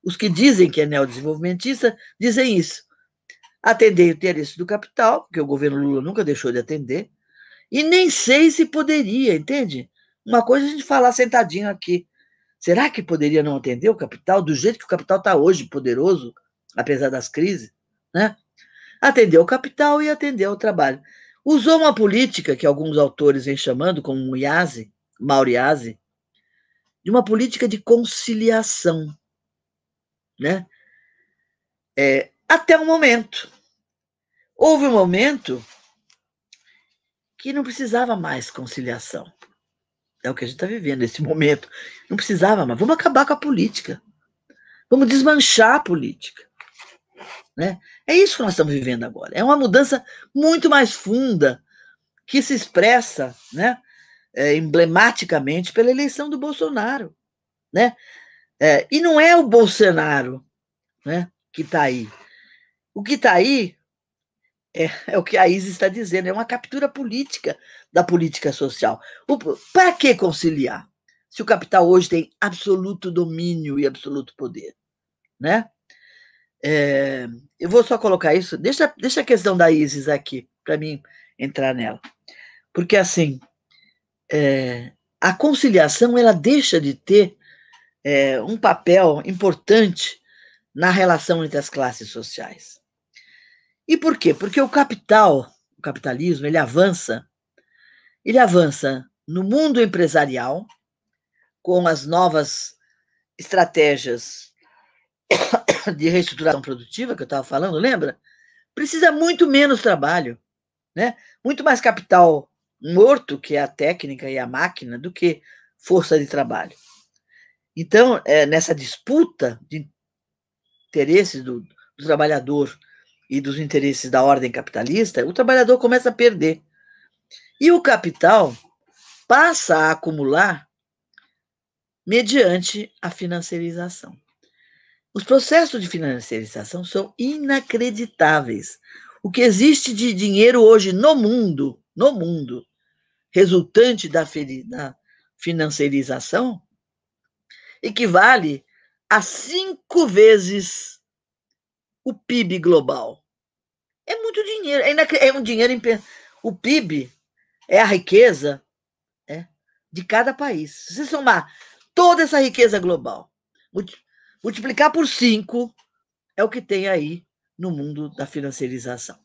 os que dizem que é neodesenvolvimentista dizem isso. Atender o interesse do capital, que o governo Lula nunca deixou de atender, e nem sei se poderia, entende? Uma coisa é a gente falar sentadinho aqui, Será que poderia não atender o capital do jeito que o capital está hoje, poderoso, apesar das crises? Né? Atendeu o capital e atendeu o trabalho. Usou uma política que alguns autores vêm chamando, como Iase, Mauriase, de uma política de conciliação. Né? É, até um momento. Houve um momento que não precisava mais conciliação. É o que a gente está vivendo nesse momento. Não precisava mas Vamos acabar com a política. Vamos desmanchar a política. Né? É isso que nós estamos vivendo agora. É uma mudança muito mais funda que se expressa né, é, emblematicamente pela eleição do Bolsonaro. Né? É, e não é o Bolsonaro né, que está aí. O que está aí é, é, o que a Isis está dizendo, é uma captura política da política social. Para que conciliar? Se o capital hoje tem absoluto domínio e absoluto poder, né? É, eu vou só colocar isso, deixa, deixa a questão da Isis aqui, para mim entrar nela. Porque, assim, é, a conciliação ela deixa de ter é, um papel importante na relação entre as classes sociais. E por quê? Porque o capital, o capitalismo, ele avança, ele avança no mundo empresarial com as novas estratégias de reestruturação produtiva que eu estava falando, lembra? Precisa muito menos trabalho, né? Muito mais capital morto, que é a técnica e a máquina, do que força de trabalho. Então, é, nessa disputa de interesses do, do trabalhador e dos interesses da ordem capitalista, o trabalhador começa a perder. E o capital passa a acumular mediante a financiarização. Os processos de financiarização são inacreditáveis. O que existe de dinheiro hoje no mundo, no mundo, resultante da, da financiarização, equivale a cinco vezes o PIB global. É muito dinheiro. É, um dinheiro. Impen... O PIB é a riqueza né, de cada país. Se você somar toda essa riqueza global, multiplicar por cinco é o que tem aí no mundo da financiarização.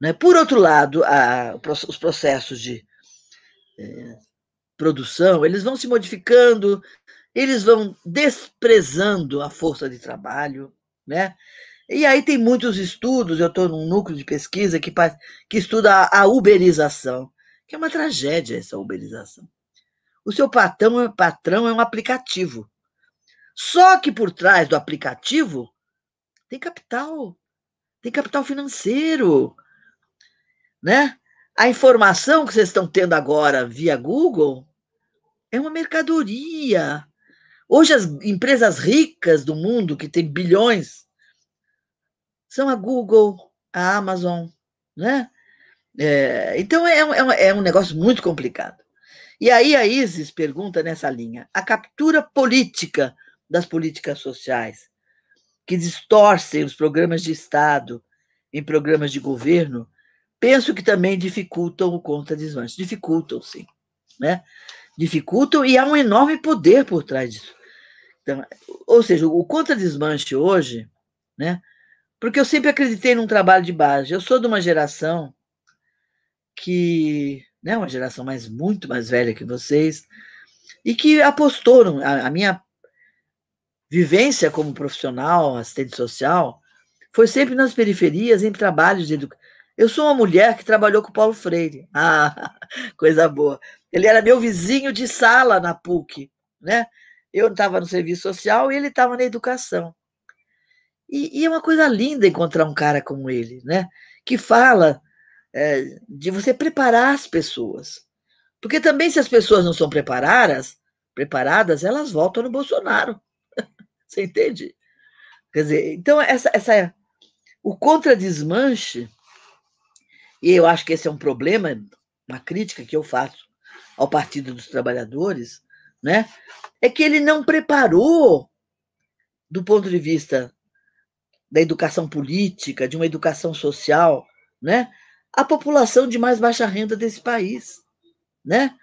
Né? Por outro lado, a, os processos de é, produção eles vão se modificando, eles vão desprezando a força de trabalho, né? E aí tem muitos estudos, eu estou num núcleo de pesquisa que, que estuda a, a uberização, que é uma tragédia essa uberização. O seu patrão, é, patrão é um aplicativo. Só que por trás do aplicativo tem capital, tem capital financeiro, né? A informação que vocês estão tendo agora via Google é uma mercadoria. Hoje as empresas ricas do mundo que têm bilhões são a Google, a Amazon, né? É, então é, é um, é um negócio muito complicado. E aí a Isis pergunta nessa linha: a captura política das políticas sociais, que distorcem os programas de Estado em programas de governo, penso que também dificultam o conta-desmanche. Dificultam, sim. Né? Dificultam e há um enorme poder por trás disso. Então, ou seja, o conta-desmanche hoje, né, porque eu sempre acreditei num trabalho de base. Eu sou de uma geração que, né, uma geração mais muito mais velha que vocês, e que apostou a, a minha vivência como profissional, assistente social, foi sempre nas periferias, em trabalhos de educação. Eu sou uma mulher que trabalhou com o Paulo Freire. Ah, coisa boa. Ele era meu vizinho de sala na PUC, né? Eu estava no serviço social e ele estava na educação. E, e, é uma coisa linda encontrar um cara como ele, né? Que fala é, de você preparar as pessoas. Porque também, se as pessoas não são preparadas, preparadas elas voltam no Bolsonaro. você entende? Quer dizer, então, essa, essa, o contradesmanche, e eu acho que esse é um problema, uma crítica que eu faço ao Partido dos Trabalhadores, né? é que ele não preparou, do ponto de vista da educação política, de uma educação social, né? A população de mais baixa renda desse país, né?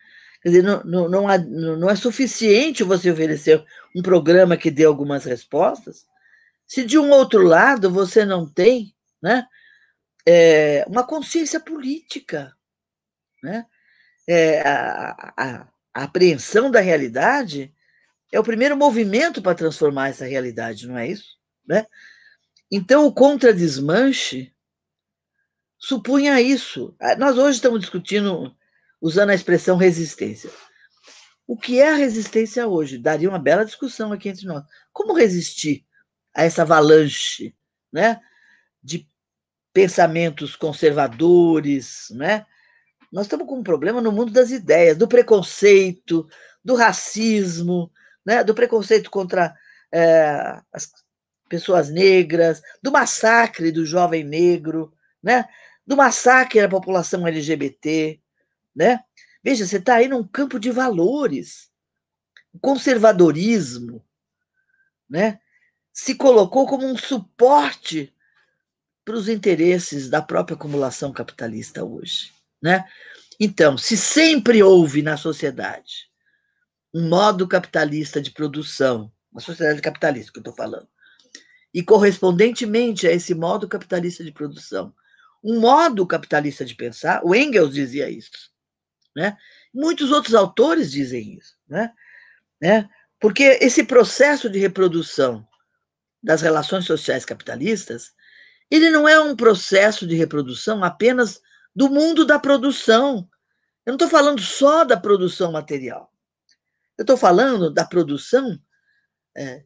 Quer dizer, não, não, não, há, não é suficiente você oferecer um programa que dê algumas respostas, se de um outro lado você não tem, né? É, uma consciência política, né? É, a, a, a apreensão da realidade é o primeiro movimento para transformar essa realidade, não é isso? Né? Então, o contradesmanche supunha isso. Ah, nós hoje estamos discutindo, usando a expressão resistência. O que é a resistência hoje? Daria uma bela discussão aqui entre nós. Como resistir a essa avalanche né, de pensamentos conservadores? Né? Nós estamos com um problema no mundo das ideias, do preconceito, do racismo, né, do preconceito contra é, as pessoas negras, do massacre do jovem negro, né? do massacre da população LGBT. Né? Veja, você está aí num campo de valores. O conservadorismo né? se colocou como um suporte para os interesses da própria acumulação capitalista hoje. Né? Então, se sempre houve na sociedade um modo capitalista de produção, uma sociedade capitalista que eu estou falando, e correspondentemente a esse modo capitalista de produção, um modo capitalista de pensar, o Engels dizia isso, né? Muitos outros autores dizem isso, né? né? Porque esse processo de reprodução das relações sociais capitalistas, ele não é um processo de reprodução apenas do mundo da produção. Eu não estou falando só da produção material. Eu estou falando da produção é,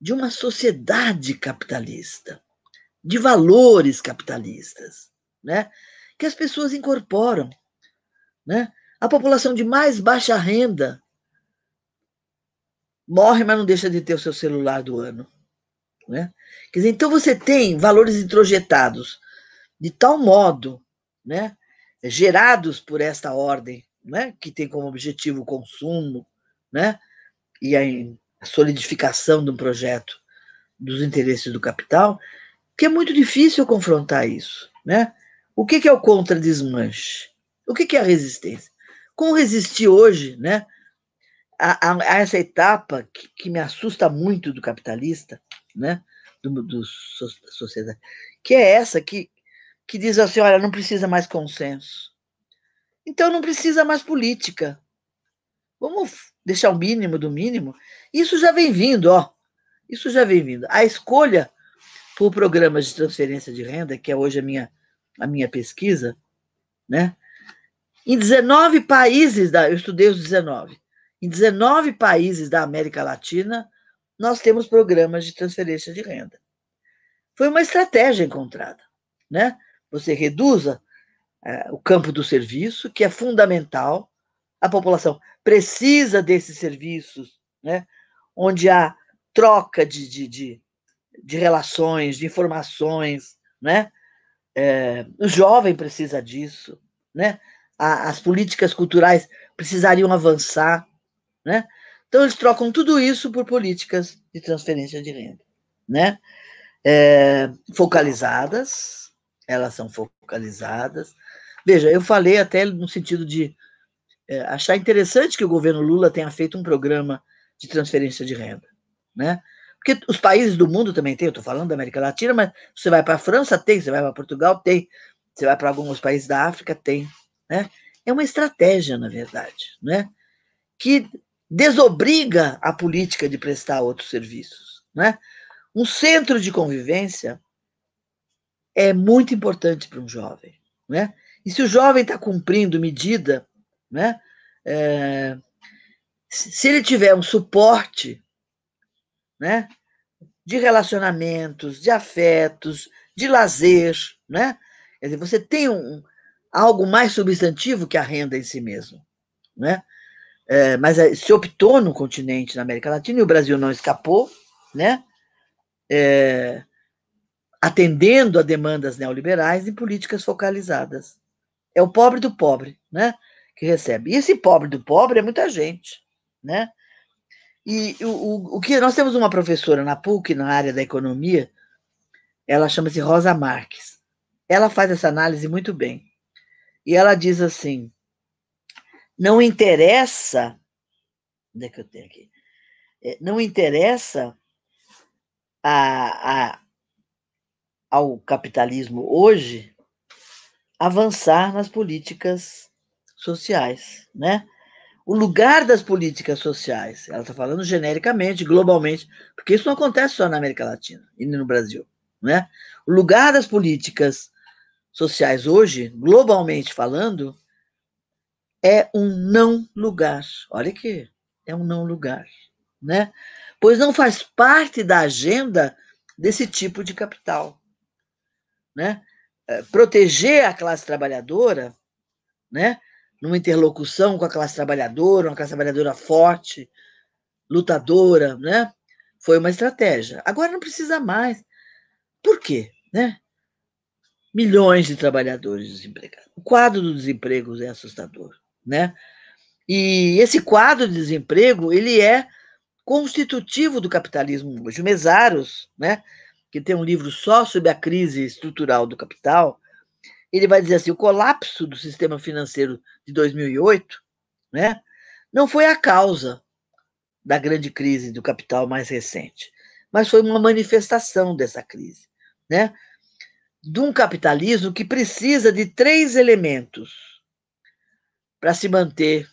de uma sociedade capitalista, de valores capitalistas, né? que as pessoas incorporam. Né? A população de mais baixa renda morre, mas não deixa de ter o seu celular do ano. Né? Quer dizer, então você tem valores introjetados de tal modo, né, gerados por esta ordem, né, que tem como objetivo o consumo, né, e a, a solidificação de um projeto dos interesses do capital, que é muito difícil confrontar isso. Né? O que, é o contra-desmanche? O que, que é a resistência? Como resistir hoje né, a, a, a essa etapa que, que, me assusta muito do capitalista, né, do, do so, da sociedade, que é essa que, que diz assim: olha, não precisa mais consenso. Então não precisa mais política. Vamos deixar o mínimo do mínimo, isso já vem vindo, ó. Isso já vem vindo. A escolha por programas de transferência de renda, que é hoje a minha, a minha pesquisa, né? Em 19 países, da, eu estudei os 19, em 19 países da América Latina, nós temos programas de transferência de renda. Foi uma estratégia encontrada. Né? Você reduza eh, o campo do serviço, que é fundamental, a população precisa desses serviços, né? onde há troca de, de, de, de relações, de informações, né? É, o jovem precisa disso, né? A, as políticas culturais precisariam avançar, né? Então eles trocam tudo isso por políticas de transferência de renda, né? É, focalizadas, elas são focalizadas. Veja, eu falei até no sentido de é, achar interessante que o governo Lula tenha feito um programa de transferência de renda, né? Porque os países do mundo também têm, eu estou falando da América Latina, mas você vai para a França, tem, você vai para Portugal, tem, você vai para alguns países da África, tem, né? É uma estratégia, na verdade, né? Que desobriga a política de prestar outros serviços, né? Um centro de convivência é muito importante para um jovem, né? E se o jovem está cumprindo medida né? É, se ele tiver um suporte né, de relacionamentos, de afetos, de lazer, né? Quer dizer, você tem um, algo mais substantivo que a renda em si mesmo, né? É, mas se optou no continente, na América Latina, e o Brasil não escapou, né? É, atendendo a demandas neoliberais e políticas focalizadas. É o pobre do pobre, né? que recebe. E esse pobre do pobre é muita gente, né? E o, o, o que nós temos uma professora na PUC, na área da economia, ela chama-se Rosa Marques. Ela faz essa análise muito bem. E ela diz assim: não interessa. Onde é que eu tenho aqui? É, não interessa a, a, ao capitalismo hoje avançar nas políticas sociais, né? O lugar das políticas sociais, ela está falando genericamente, globalmente, porque isso não acontece só na América Latina e no Brasil, né? O lugar das políticas sociais hoje, globalmente falando, é um não lugar. Olha que é um não lugar, né? Pois não faz parte da agenda desse tipo de capital, né? Eh, proteger a classe trabalhadora, né? numa interlocução com a classe trabalhadora, uma classe trabalhadora forte, lutadora, né? Foi uma estratégia. Agora não precisa mais. Por quê? Né? Milhões de trabalhadores desempregados. O quadro do desemprego é assustador, né? E esse quadro de desemprego, ele é constitutivo do capitalismo hoje. O Mesaros, né, que tem um livro só sobre a crise estrutural do capital, ele vai dizer assim: o colapso do sistema financeiro de 2008 né, não foi a causa da grande crise do capital mais recente, mas foi uma manifestação dessa crise, né? De um capitalismo que precisa de três elementos para se manter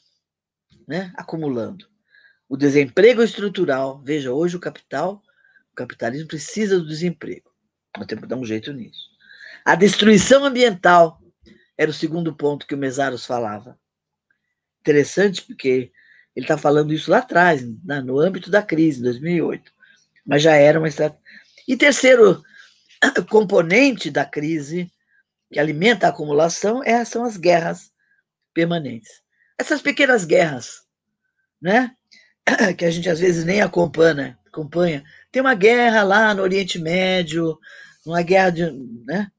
né, acumulando. O desemprego estrutural, veja, hoje o capital, o capitalismo precisa do desemprego. Nós temos que dar um jeito nisso a destruição ambiental era o segundo ponto que o Mesaros falava. Interessante, porque ele está falando isso lá atrás, no âmbito da crise, em 2008. Mas já era uma estratégia. E terceiro componente da crise que alimenta a acumulação é, são as guerras permanentes. Essas pequenas guerras, né? que a gente às vezes nem acompanha, né, acompanha. Tem uma guerra lá no Oriente Médio, uma guerra de, né?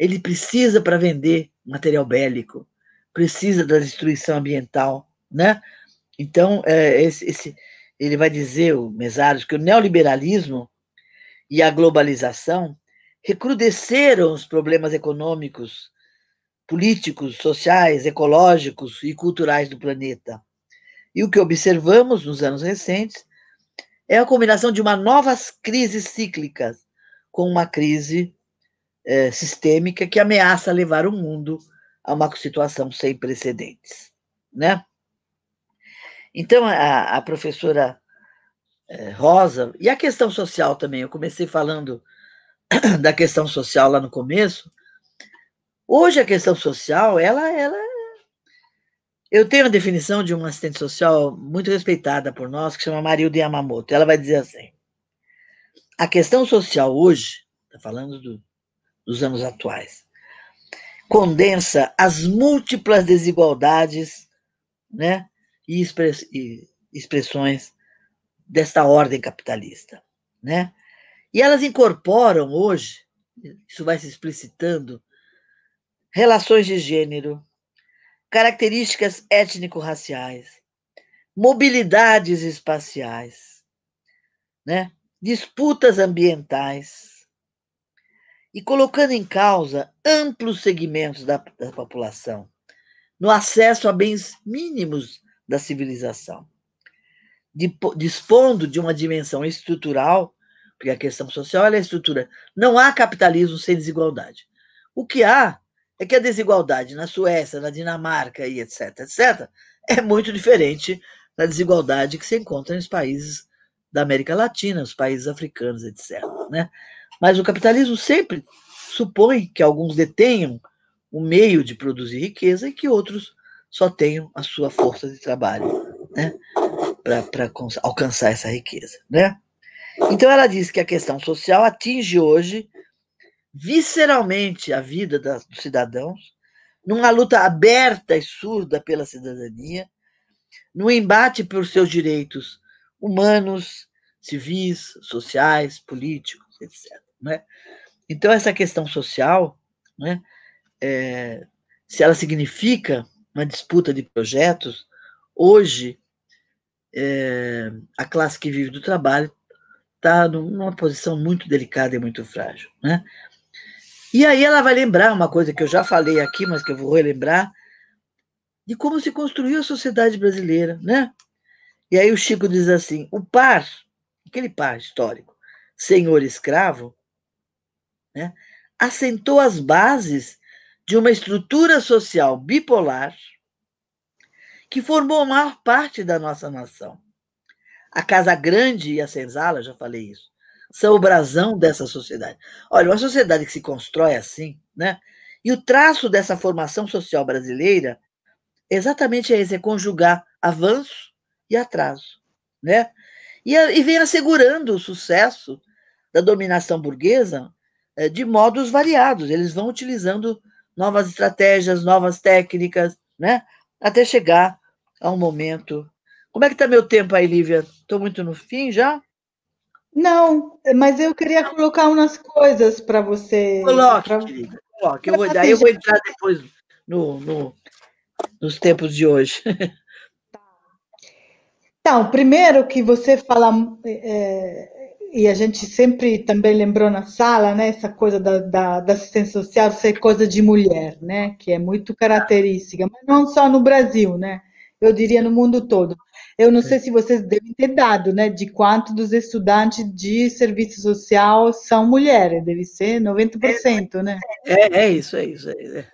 Ele precisa para vender material bélico, precisa da destruição ambiental, né? Então, é, esse, esse, ele vai dizer, o Mesares, que o neoliberalismo e a globalização recrudesceram os problemas econômicos, políticos, sociais, ecológicos e culturais do planeta. E o que observamos nos anos recentes é a combinação de uma novas crises cíclicas com uma crise é, sistêmica que ameaça levar o mundo a uma situação sem precedentes, né? Então, a, a professora é, Rosa, e a questão social também, eu comecei falando da questão social lá no começo, hoje a questão social, ela, ela eu tenho a definição de uma assistente social muito respeitada por nós, que chama Marilda Yamamoto. Ela vai dizer assim: a questão social hoje, está falando do, dos anos atuais. Condensa as múltiplas desigualdades né, e, expressões desta ordem capitalista. Né? E elas incorporam hoje, isso vai se explicitando, relações de gênero, características étnico-raciais, mobilidades espaciais, né? disputas ambientais, e colocando em causa amplos segmentos da, da população no acesso a bens mínimos da civilização, dispondo de uma dimensão estrutural, porque a questão social é a estrutura. Não há capitalismo sem desigualdade. O que há é que a desigualdade na Suécia, na Dinamarca e etc, etc, é muito diferente da desigualdade que se encontra nos países da América Latina, os países africanos, etc. Né? Mas o capitalismo sempre supõe que alguns detenham o meio de produzir riqueza e que outros só tenham a sua força de trabalho né? para alcançar essa riqueza. Né? Então, ela diz que a questão social atinge hoje visceralmente a vida dos cidadãos, numa luta aberta e surda pela cidadania, no embate por seus direitos humanos, civis, sociais, políticos etc. Né? Então, essa questão social, né, é, se ela significa uma disputa de projetos, hoje é, a classe que vive do trabalho está numa posição muito delicada e muito frágil. Né? E aí ela vai lembrar uma coisa que eu já falei aqui, mas que eu vou relembrar, de como se construiu a sociedade brasileira. Né? E aí o Chico diz assim: o par, aquele par histórico, senhor-escravo, né, assentou as bases de uma estrutura social bipolar que formou a maior parte da nossa nação. A Casa Grande e a Senzala, já falei isso, são o brasão dessa sociedade. Olha, uma sociedade que se constrói assim, né? E o traço dessa formação social brasileira exatamente é esse, é conjugar avanço e atraso, né? E, e vem assegurando o sucesso da dominação burguesa eh, de modos variados. Eles vão utilizando novas estratégias, novas técnicas, né? Até chegar a um momento. Como é que está meu tempo aí, Lívia? Estou muito no fim já? Não, mas eu queria colocar umas coisas para você. Coloque, pra... querida, coloque. Eu vou, daí eu vou entrar depois no, no nos tempos de hoje. Tá. Então, primeiro que você fala eh, e a gente sempre também lembrou na sala, né, essa coisa da, da, da, assistência social ser coisa de mulher, né, que é muito característica, mas não só no Brasil, né, eu diria no mundo todo. Eu não sei se vocês devem ter dado, né, de quanto dos estudantes de serviço social são mulheres, deve ser 90%, é, né? É, é isso, é isso. É, é.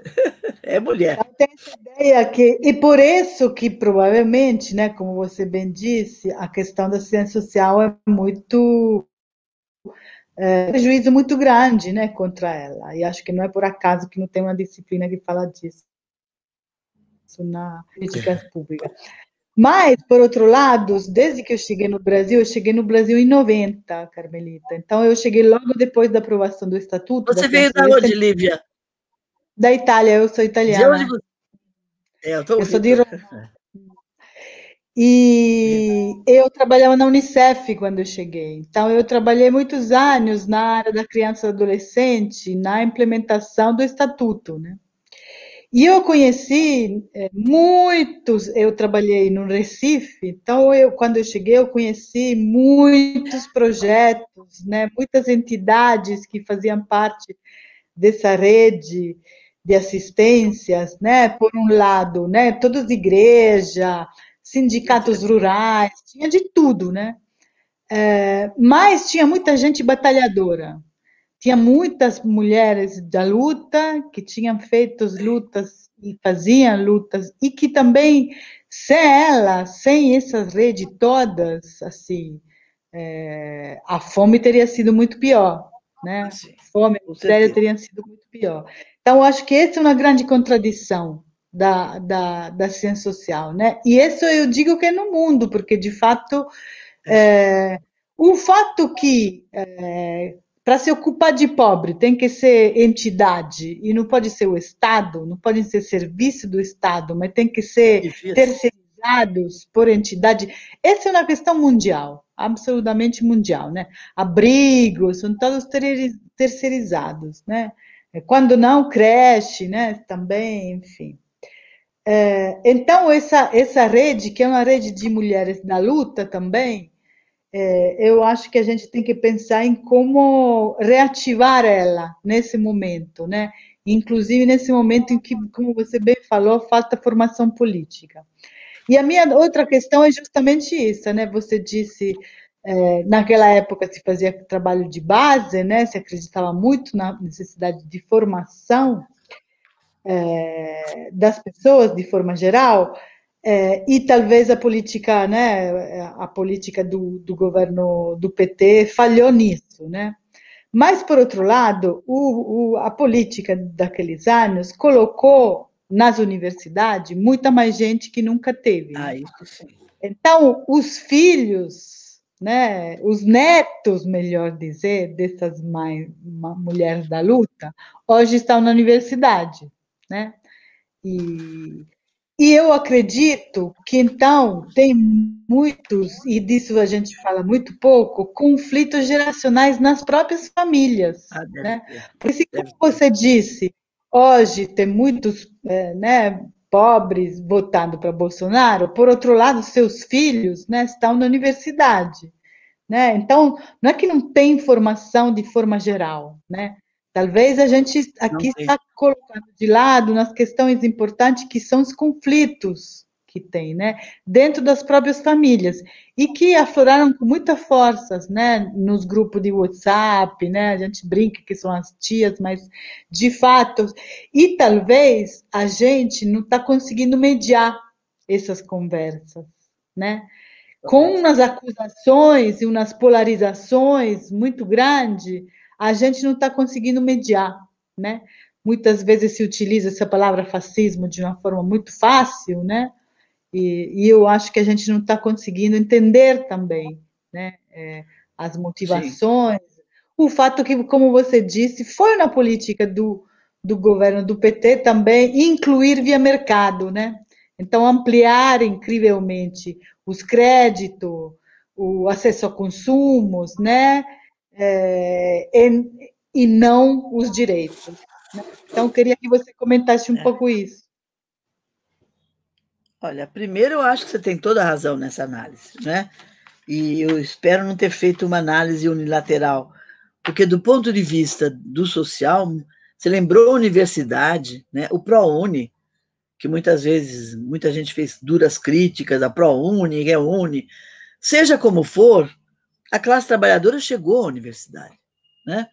é mulher. Eu tenho essa ideia que, e por isso que provavelmente, né, como você bem disse, a questão da ciência social é muito é, um prejuízo muito grande, né, contra ela. E acho que não é por acaso que não tem uma disciplina que fala disso na política é. pública. Mas, por outro lado, desde que eu cheguei no Brasil, eu cheguei no Brasil em 90, Carmelita. Então, eu cheguei logo depois da aprovação do Estatuto. Você da veio da onde, Lívia? Da Itália, eu sou italiana. De onde... É, eu, eu sou de Roma. E eu trabalhava na Unicef quando eu cheguei. Então, eu trabalhei muitos anos na área da criança e adolescente, na implementação do estatuto, né? E eu conheci é, muitos, eu trabalhei no Recife, então eu, quando eu cheguei eu conheci muitos projetos, né, muitas entidades que faziam parte dessa rede de assistências, né, por um lado, né, todas igreja sindicatos rurais, tinha de tudo, né, é, mas tinha muita gente batalhadora, tinha muitas mulheres da luta que tinham feito lutas e faziam lutas e que também sem ela, sem essas redes todas, assim, é, a fome teria sido muito pior, né? Ah, a fome, o sério teria sido muito pior. Então, acho que essa é uma grande contradição da, da, da ciência social, né? E isso eu digo que é no mundo, porque de fato é, é o fato que é, para se ocupar de pobre, tem que ser entidade, e não pode ser o Estado, não pode ser serviço do Estado, mas tem que ser terceirizados por entidade. Essa é uma questão mundial, absolutamente mundial, né? Abrigos, são todos terceirizados, né? É, quando não, creche, né? Também, enfim é, então, essa, essa rede, que é uma rede de mulheres na luta também, é, eu acho que a gente tem que pensar em como reativar ela nesse momento, né? Inclusive nesse momento em que, como você bem falou, falta formação política. E a minha outra questão é justamente isso, né? Você disse é, naquela época se fazia trabalho de base, né? Se acreditava muito na necessidade de formação é, das pessoas de forma geral. É, e talvez a política, né, a política do, do, governo do PT falhou nisso, né? Mas por outro lado, o, o, a política daqueles anos colocou nas universidades muita mais gente que nunca teve. Né. Ah, isso sim. Então, os filhos, né, os netos, melhor dizer, dessas mais, mulheres da luta, hoje estão na universidade, né? E e eu acredito que então tem muitos, e disso a gente fala muito pouco, conflitos geracionais nas próprias famílias. Ah, né? Por isso que você disse, hoje tem muitos é, né, pobres votando para Bolsonaro, por outro lado, seus filhos né, estão na universidade. Né? Então, não é que não tem informação de forma geral, né? Talvez a gente aqui está colocando de lado nas questões importantes que são os conflitos que tem, né, dentro das próprias famílias e que afloraram com muita força, né, nos grupos de WhatsApp, né, a gente brinca que são as tias, mas de fato e talvez a gente não está conseguindo mediar essas conversas, né, com umas acusações e umas polarizações muito grande a gente não está conseguindo mediar, né? Muitas vezes se utiliza essa palavra fascismo de uma forma muito fácil, né? E, e eu acho que a gente não está conseguindo entender também, né? É, as motivações, Sim. o fato que, como você disse, foi na política do, do governo do PT também incluir via mercado, né? Então ampliar incrivelmente os créditos, o acesso a consumos, né? é, e, e, não os direitos. Né? Então, queria que você comentasse um é. pouco isso. Olha, primeiro eu acho que você tem toda a razão nessa análise, né? E eu espero não ter feito uma análise unilateral, porque do ponto de vista do social, você lembrou a universidade, né? O ProUni, que muitas vezes muita gente fez duras críticas a ProUni, ReUni, seja como for, a classe trabalhadora chegou à universidade, né?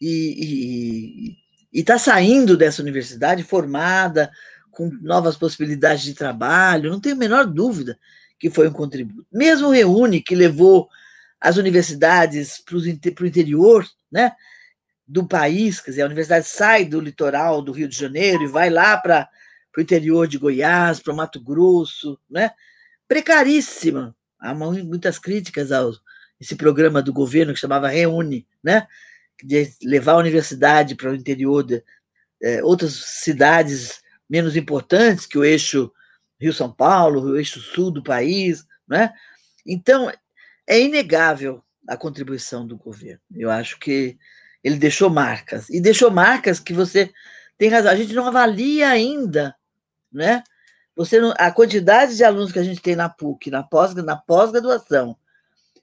E está saindo dessa universidade formada, com novas possibilidades de trabalho, não tenho a menor dúvida que foi um contributo. Mesmo o Reúne, que levou as universidades para o interior né, do país, quer dizer, a universidade sai do litoral do Rio de Janeiro e vai lá para o interior de Goiás, para o Mato Grosso, né, precaríssima. Há muitas críticas aos, esse programa do governo que chamava Reúne, né? de levar a universidade para o interior de é, outras cidades menos importantes que o eixo Rio-São Paulo, o eixo sul do país. Né? Então, é inegável a contribuição do governo. Eu acho que ele deixou marcas. E deixou marcas que você tem razão. A gente não avalia ainda, né? Você não, a quantidade de alunos que a gente tem na PUC, na pós-graduação,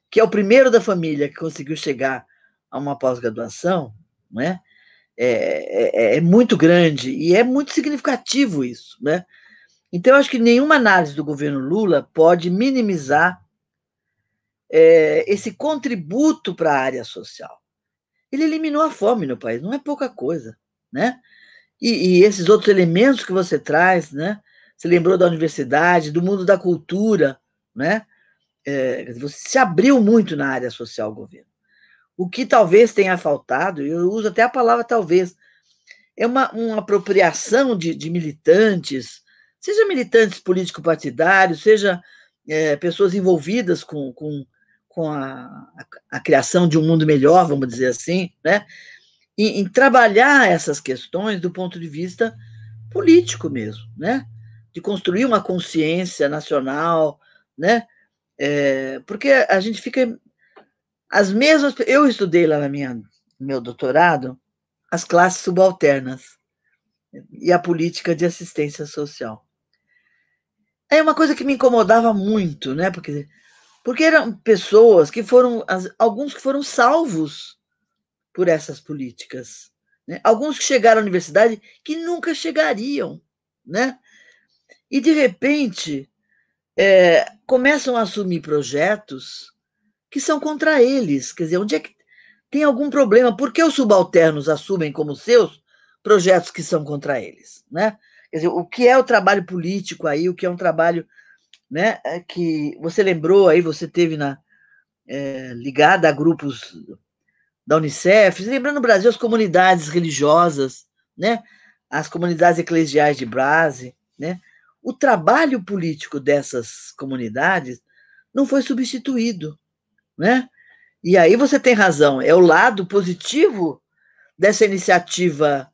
que é o primeiro da família que conseguiu chegar a uma pós-graduação, né? É, é, é, é, muito grande e é muito significativo isso, né? Então, eu acho que nenhuma análise do governo Lula pode minimizar é, esse contributo para a área social. Ele eliminou a fome no país, não é pouca coisa, né? E, e esses outros elementos que você traz, né? Você lembrou da universidade, do mundo da cultura, né? é, você se abriu muito na área social governo. O que talvez tenha faltado, eu uso até a palavra talvez, é uma, uma apropriação de, de militantes, seja militantes político-partidários, seja é, pessoas envolvidas com, com, com a, a, a, criação de um mundo melhor, vamos dizer assim, né? Em, em trabalhar essas questões do ponto de vista político mesmo, né? De construir uma consciência nacional, né? É, porque a gente fica. As mesmas. Eu estudei lá na minha, no meu doutorado as classes subalternas e a política de assistência social. É uma coisa que me incomodava muito, né? Porque, porque eram pessoas que foram. Alguns que foram salvos por essas políticas. Né? Alguns que chegaram à universidade que nunca chegariam, né? E, de repente, é, começam a assumir projetos que são contra eles. Quer dizer, onde é que tem algum problema? Por que os subalternos assumem como seus projetos que são contra eles? Né? Quer dizer, o que é o trabalho político aí, o que é um trabalho né, é que você lembrou aí, você teve na, é, ligada a grupos da Unicef, lembrando no Brasil as comunidades religiosas, né, as comunidades eclesiais de Brase, né, o trabalho político dessas comunidades não foi substituído, né? E aí você tem razão, é o lado positivo dessa iniciativa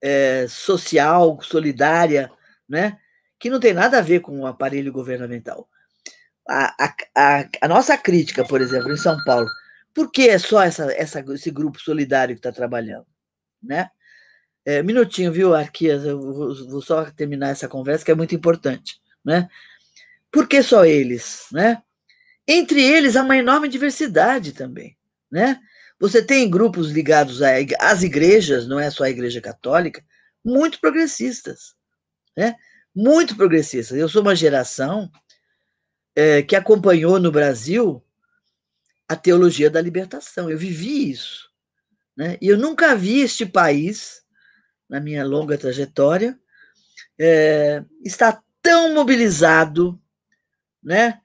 é, social, solidária, né? Que não tem nada a ver com o aparelho governamental. A, a, a, a nossa crítica, por exemplo, em São Paulo, por que é só essa, essa, esse grupo solidário que está trabalhando, né? É, minutinho, viu, Arquias? Eu vou só terminar essa conversa, que é muito importante. Né? Por que só eles? Né? Entre eles há uma enorme diversidade também. Né? Você tem grupos ligados às igrejas, não é só a Igreja Católica, muito progressistas. Né? Muito progressistas. Eu sou uma geração é, que acompanhou no Brasil a teologia da libertação. Eu vivi isso. Né? E eu nunca vi este país na minha longa trajetória, é, está tão mobilizado, né?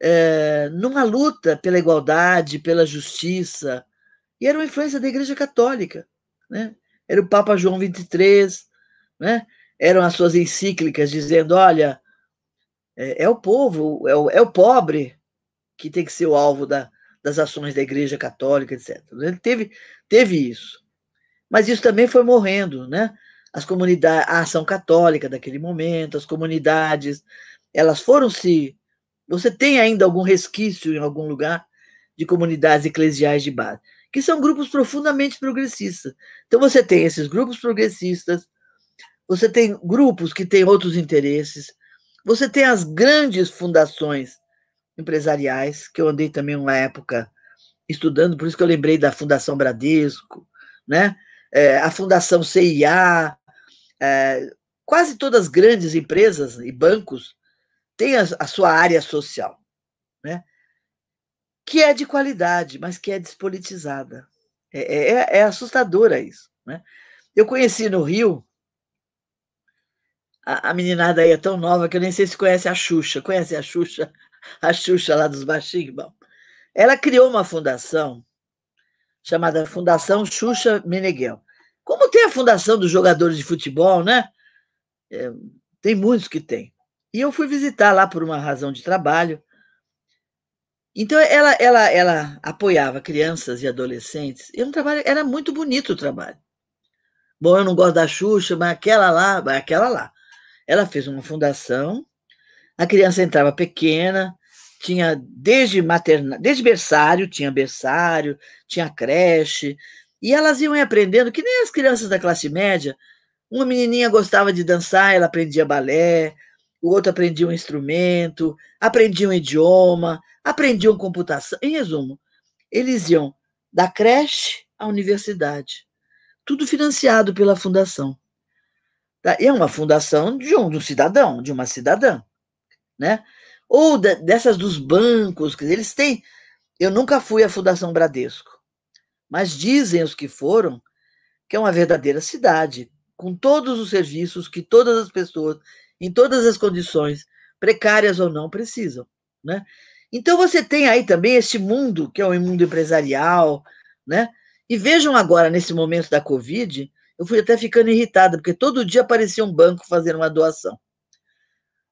É, numa luta pela igualdade, pela justiça, e era uma influência da Igreja Católica, né? Era o Papa João XXIII, né? Eram as suas encíclicas dizendo, olha, é, é o povo, é o, é o, pobre que tem que ser o alvo da, das ações da Igreja Católica, etc. Ele teve, teve isso. Mas isso também foi morrendo, né? As comunidades, a ação católica daquele momento, as comunidades, elas foram se. Você tem ainda algum resquício em algum lugar de comunidades eclesiais de base, que são grupos profundamente progressistas. Então você tem esses grupos progressistas, você tem grupos que têm outros interesses, você tem as grandes fundações empresariais, que eu andei também uma época estudando, por isso que eu lembrei da Fundação Bradesco, né? é, a Fundação CIA, é, quase todas as grandes empresas e bancos têm a, a sua área social, né? que é de qualidade, mas que é despolitizada. É, é, é, é assustadora isso. Né? Eu conheci no Rio, a, a, meninada aí é tão nova que eu nem sei se conhece a Xuxa. Conhece a Xuxa? A Xuxa lá dos baixinhos? Bom, ela criou uma fundação chamada Fundação Xuxa Meneghel. Como tem é a Fundação dos Jogadores de Futebol, né? É, tem muitos que tem. E eu fui visitar lá por uma razão de trabalho. Então, ela, ela, ela apoiava crianças e adolescentes. E um trabalho, era muito bonito o trabalho. Bom, eu não gosto da Xuxa, mas aquela lá, mas aquela lá. Ela fez uma fundação, a criança entrava pequena, tinha desde materna, desde berçário, tinha berçário, tinha creche, e elas iam aprendendo, que nem as crianças da classe média, uma menininha gostava de dançar, ela aprendia balé, o outro aprendia um instrumento, aprendia um idioma, aprendiam computação. Em resumo, eles iam da creche à universidade, tudo financiado pela fundação. É uma fundação de um, de um cidadão, de uma cidadã, né? ou dessas dos bancos, que eles têm. Eu nunca fui à Fundação Bradesco, mas dizem os que foram que é uma verdadeira cidade, com todos os serviços que todas as pessoas, em todas as condições, precárias ou não, precisam. Né? Então você tem aí também este mundo, que é o um mundo empresarial, né? E vejam agora, nesse momento da Covid, eu fui até ficando irritada, porque todo dia aparecia um banco fazendo uma doação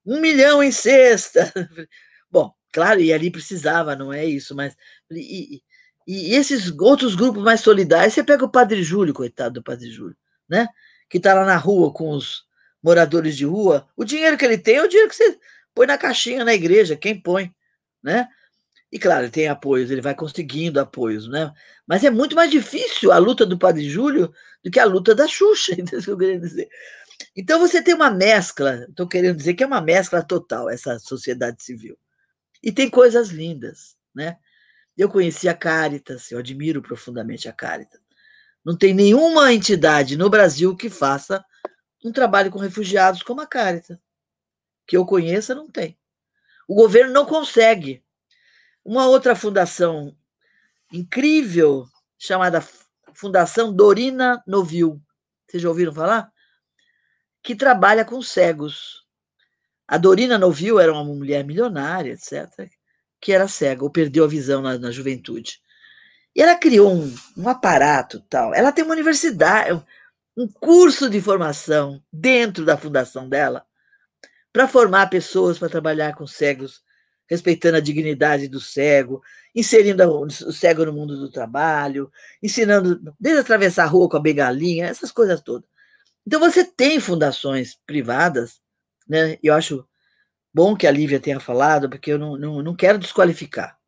um milhão em cesta. Bom, claro, e ali precisava, não é isso, mas. E, e, esses outros grupos mais solidários, você pega o Padre Júlio, coitado do Padre Júlio, né? Que está lá na rua com os moradores de rua. O dinheiro que ele tem é o dinheiro que você põe na caixinha na igreja, quem põe, né? E claro, ele tem apoios, ele vai conseguindo apoios, né? Mas é muito mais difícil a luta do Padre Júlio do que a luta da Xuxa, entendeu o que eu queria dizer? Então, você tem uma mescla, estou querendo dizer que é uma mescla total essa sociedade civil. E tem coisas lindas, né? Eu conheci a Caritas, eu admiro profundamente a Caritas. Não tem nenhuma entidade no Brasil que faça um trabalho com refugiados como a Caritas. Que eu conheça, não tem. O governo não consegue. Uma outra fundação incrível, chamada Fundação Dorina Novil. Vocês já ouviram falar? que trabalha com cegos. A Dorina Novil era uma mulher milionária, etc., que era cega ou perdeu a visão na, na juventude. E ela criou um, um aparato tal. Ela tem uma universidade, um curso de formação dentro da fundação dela para formar pessoas para trabalhar com cegos, respeitando a dignidade do cego, inserindo o cego no mundo do trabalho, ensinando desde atravessar a rua com a bengalinha, essas coisas todas. Então você tem fundações privadas, né? Eu acho bom que a Lívia tenha falado, porque eu não, não, não quero desqualificar.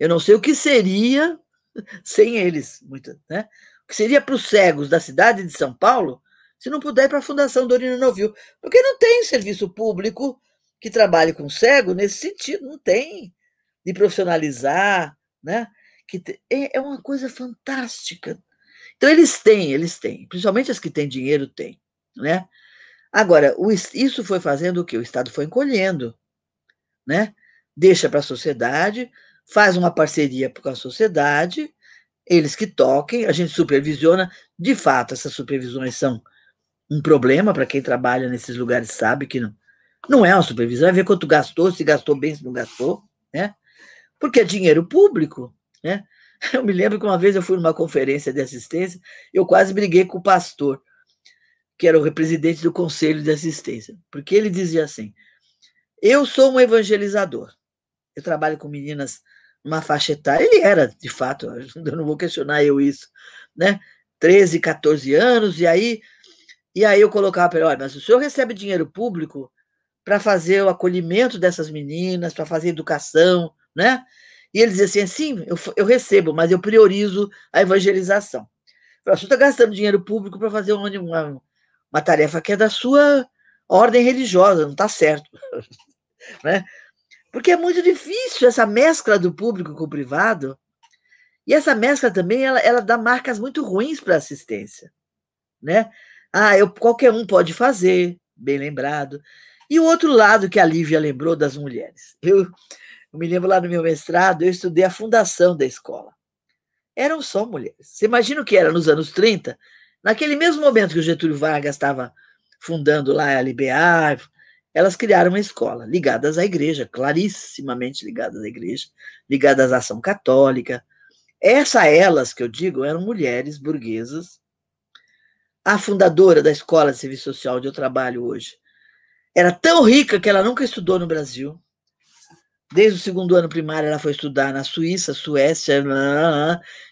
Eu não sei o que seria sem eles, muito, né? O que seria para os cegos da cidade de São Paulo se não puder para a Fundação Dorina Novil, porque não tem serviço público que trabalhe com cego nesse sentido, não tem de profissionalizar, né? Que é, é uma coisa fantástica, então, eles têm, eles têm, principalmente as que têm dinheiro, têm. Né? Agora, o, isso foi fazendo o que? O Estado foi encolhendo, né? deixa para a sociedade, faz uma parceria com a sociedade, eles que toquem, a gente supervisiona. De fato, essas supervisões são um problema para quem trabalha nesses lugares, sabe que não, não é uma supervisão, é ver quanto gastou, se gastou bem, se não gastou, né? Porque é dinheiro público, né? Eu me lembro que uma vez eu fui numa conferência de assistência, eu quase briguei com o pastor, que era o presidente do conselho de assistência, porque ele dizia assim: Eu sou um evangelizador, eu trabalho com meninas numa faixa etária. Ele era, de fato, eu não vou questionar eu isso, né? 13, 14 anos, e aí, e aí eu colocava para ele: Olha, mas o senhor recebe dinheiro público para fazer o acolhimento dessas meninas, para fazer educação, né? E ele dizia assim: sim, eu, eu recebo, mas eu priorizo a evangelização. você está gastando dinheiro público para fazer uma, uma, uma, tarefa que é da sua ordem religiosa, não está certo. né? Porque é muito difícil essa mescla do público com o privado. E essa mescla também ela, ela dá marcas muito ruins para a assistência. Né? Ah, eu, qualquer um pode fazer, bem lembrado. E o outro lado que a Lívia lembrou das mulheres. Eu, me lembro lá no meu mestrado, eu estudei a fundação da escola. Eram só mulheres. Você imagina o que era nos anos 30? Naquele mesmo momento que o Getúlio Vargas estava fundando lá a LBA, elas criaram uma escola ligadas à igreja, clarissimamente ligadas à igreja, ligadas à ação católica. Essa elas que eu digo eram mulheres burguesas. A fundadora da Escola de Serviço Social onde eu trabalho hoje era tão rica que ela nunca estudou no Brasil. Desde o segundo ano primário, ela foi estudar na Suíça, Suécia,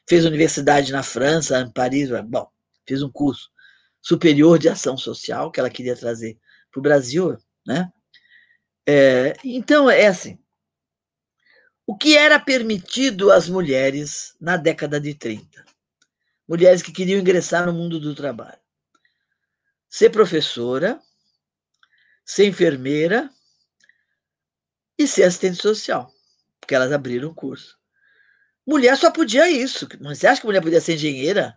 fez universidade na França, em Paris, bom, fez um curso superior de ação social que ela queria trazer para o Brasil, né? É, então, é assim. O que era permitido às mulheres na década de 30? Mulheres que queriam ingressar no mundo do trabalho. Ser professora, ser enfermeira, e ser assistente social, porque elas abriram o curso. Mulher só podia isso. Você acha que mulher podia ser engenheira?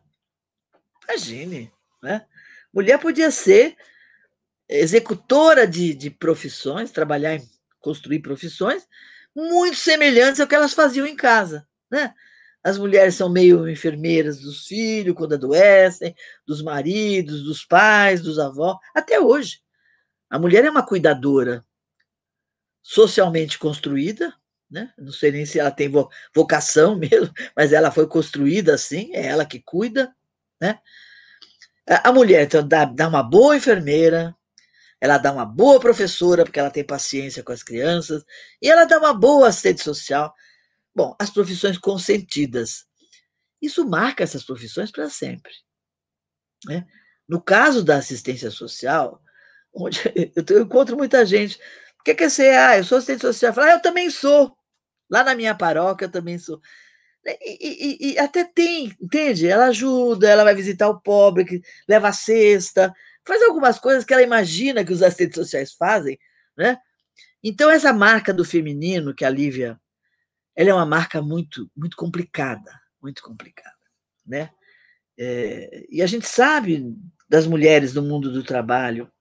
Imagine, né? Mulher podia ser executora de, de profissões, trabalhar em construir profissões muito semelhantes ao que elas faziam em casa, né? As mulheres são meio enfermeiras dos filhos quando adoecem, dos maridos, dos pais, dos avós, até hoje. A mulher é uma cuidadora socialmente construída, né? não sei nem se ela tem vocação mesmo, mas ela foi construída assim, é ela que cuida. Né? A mulher então, dá, dá uma boa enfermeira, ela dá uma boa professora, porque ela tem paciência com as crianças, e ela dá uma boa assistente social. Bom, as profissões consentidas. Isso marca essas profissões para sempre. Né? No caso da assistência social, onde eu encontro muita gente o que, é que Ah, eu sou assistente social. Fala, ah, eu também sou. Lá na minha paróquia eu também sou. E, e, e, até tem, entende? Ela ajuda, ela vai visitar o pobre, leva a cesta, faz algumas coisas que ela imagina que os assistentes sociais fazem, né? Então, essa marca do feminino que a Lívia, ela é uma marca muito, muito complicada, muito complicada, né? É, e a gente sabe das mulheres no mundo do trabalho,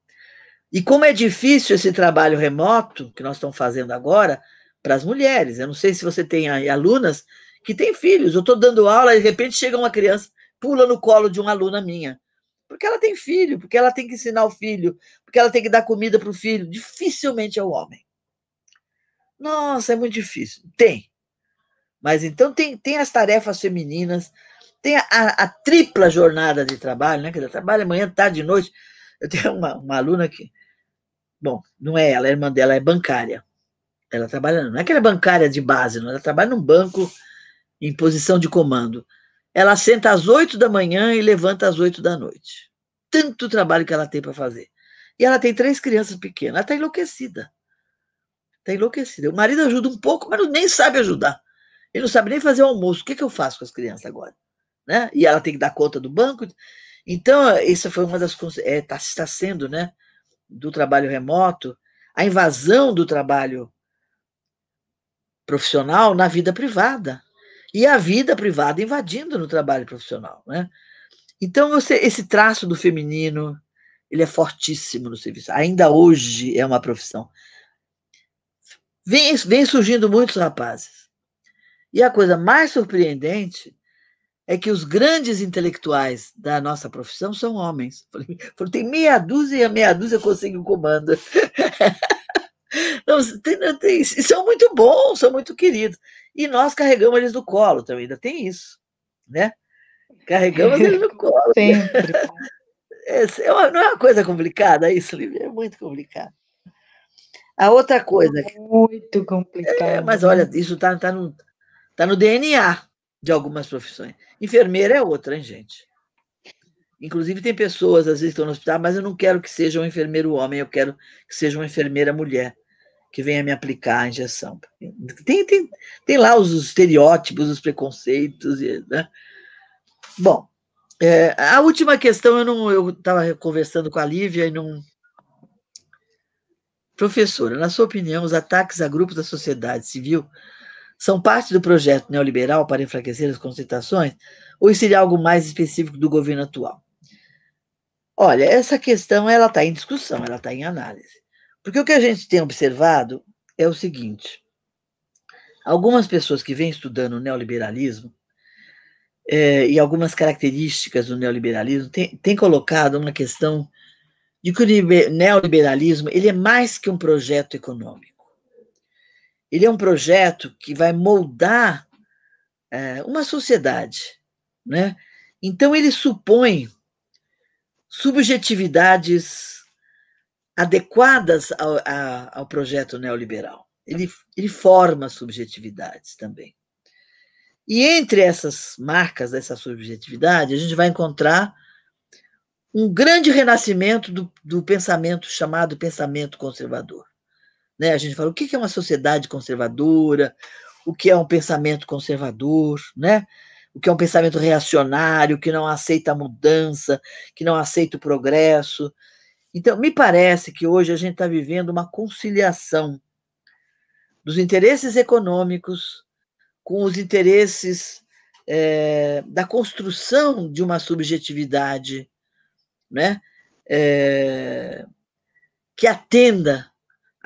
e como é difícil esse trabalho remoto que nós estamos fazendo agora para as mulheres. Eu não sei se você tem alunas que têm filhos. Eu estou dando aula e de repente chega uma criança, pula no colo de uma aluna minha. Porque ela tem filho, porque ela tem que ensinar o filho, porque ela tem que dar comida para o filho. Dificilmente é o homem. Nossa, é muito difícil. Tem. Mas então tem, tem as tarefas femininas, tem a, a tripla jornada de trabalho, né? Que trabalha manhã, tarde e noite. Eu tenho uma, uma aluna que Bom, não é ela, a irmã dela é bancária. Ela trabalha, não é que ela é bancária de base, não, ela trabalha num banco em posição de comando. Ela senta às oito da manhã e levanta às oito da noite. Tanto trabalho que ela tem para fazer. E ela tem três crianças pequenas, ela está enlouquecida. Está enlouquecida. O marido ajuda um pouco, mas nem sabe ajudar. Ele não sabe nem fazer o almoço. O que, é que eu faço com as crianças agora? Né? E ela tem que dar conta do banco. Então, essa foi uma das. Está é, tá sendo, né? do trabalho remoto, a invasão do trabalho profissional na vida privada e a vida privada invadindo no trabalho profissional, né? Então você, esse traço do feminino ele é fortíssimo no serviço. Ainda hoje é uma profissão. Vem, vem surgindo muitos rapazes. E a coisa mais surpreendente é que os grandes intelectuais da nossa profissão são homens. Falei, tem meia dúzia e a meia dúzia consigo o comando. Não, tem, tem, são muito bons, são muito queridos. E nós carregamos eles no colo também, ainda tem isso, né? Carregamos eles no colo. Sempre. É, é uma, não é uma coisa complicada isso, Lívia? É muito complicado. A outra coisa. É muito complicado. É, mas olha, né? isso está tá no, tá no DNA de algumas profissões. Enfermeira é outra, hein, gente? Inclusive, tem pessoas, às vezes, estão no hospital, mas eu não quero que seja um enfermeiro homem, eu quero que seja uma enfermeira mulher que venha me aplicar a injeção. Tem, tem, tem lá os estereótipos, os preconceitos. Né? Bom, é, a última questão, eu não, eu estava conversando com a Lívia e não. Professora, na sua opinião, os ataques a grupos da sociedade civil são parte do projeto neoliberal para enfraquecer as concentrações, ou seria algo mais específico do governo atual? Olha, essa questão ela está em discussão, ela está em análise. Porque o que a gente tem observado é o seguinte: algumas pessoas que vêm estudando o neoliberalismo é, e algumas características do neoliberalismo têm colocado uma questão de que o neoliberalismo ele é mais que um projeto econômico. Ele é um projeto que vai moldar é, uma sociedade, né? Então ele supõe subjetividades adequadas ao, a, ao projeto neoliberal. Ele, ele forma subjetividades também. E entre essas marcas dessa subjetividade, a gente vai encontrar um grande renascimento do, do pensamento chamado pensamento conservador. Né? A gente fala o que é uma sociedade conservadora, o que é um pensamento conservador, né? o que é um pensamento reacionário, que não aceita a mudança, que não aceita o progresso. Então, me parece que hoje a gente está vivendo uma conciliação dos interesses econômicos com os interesses é, da construção de uma subjetividade né? É, que atenda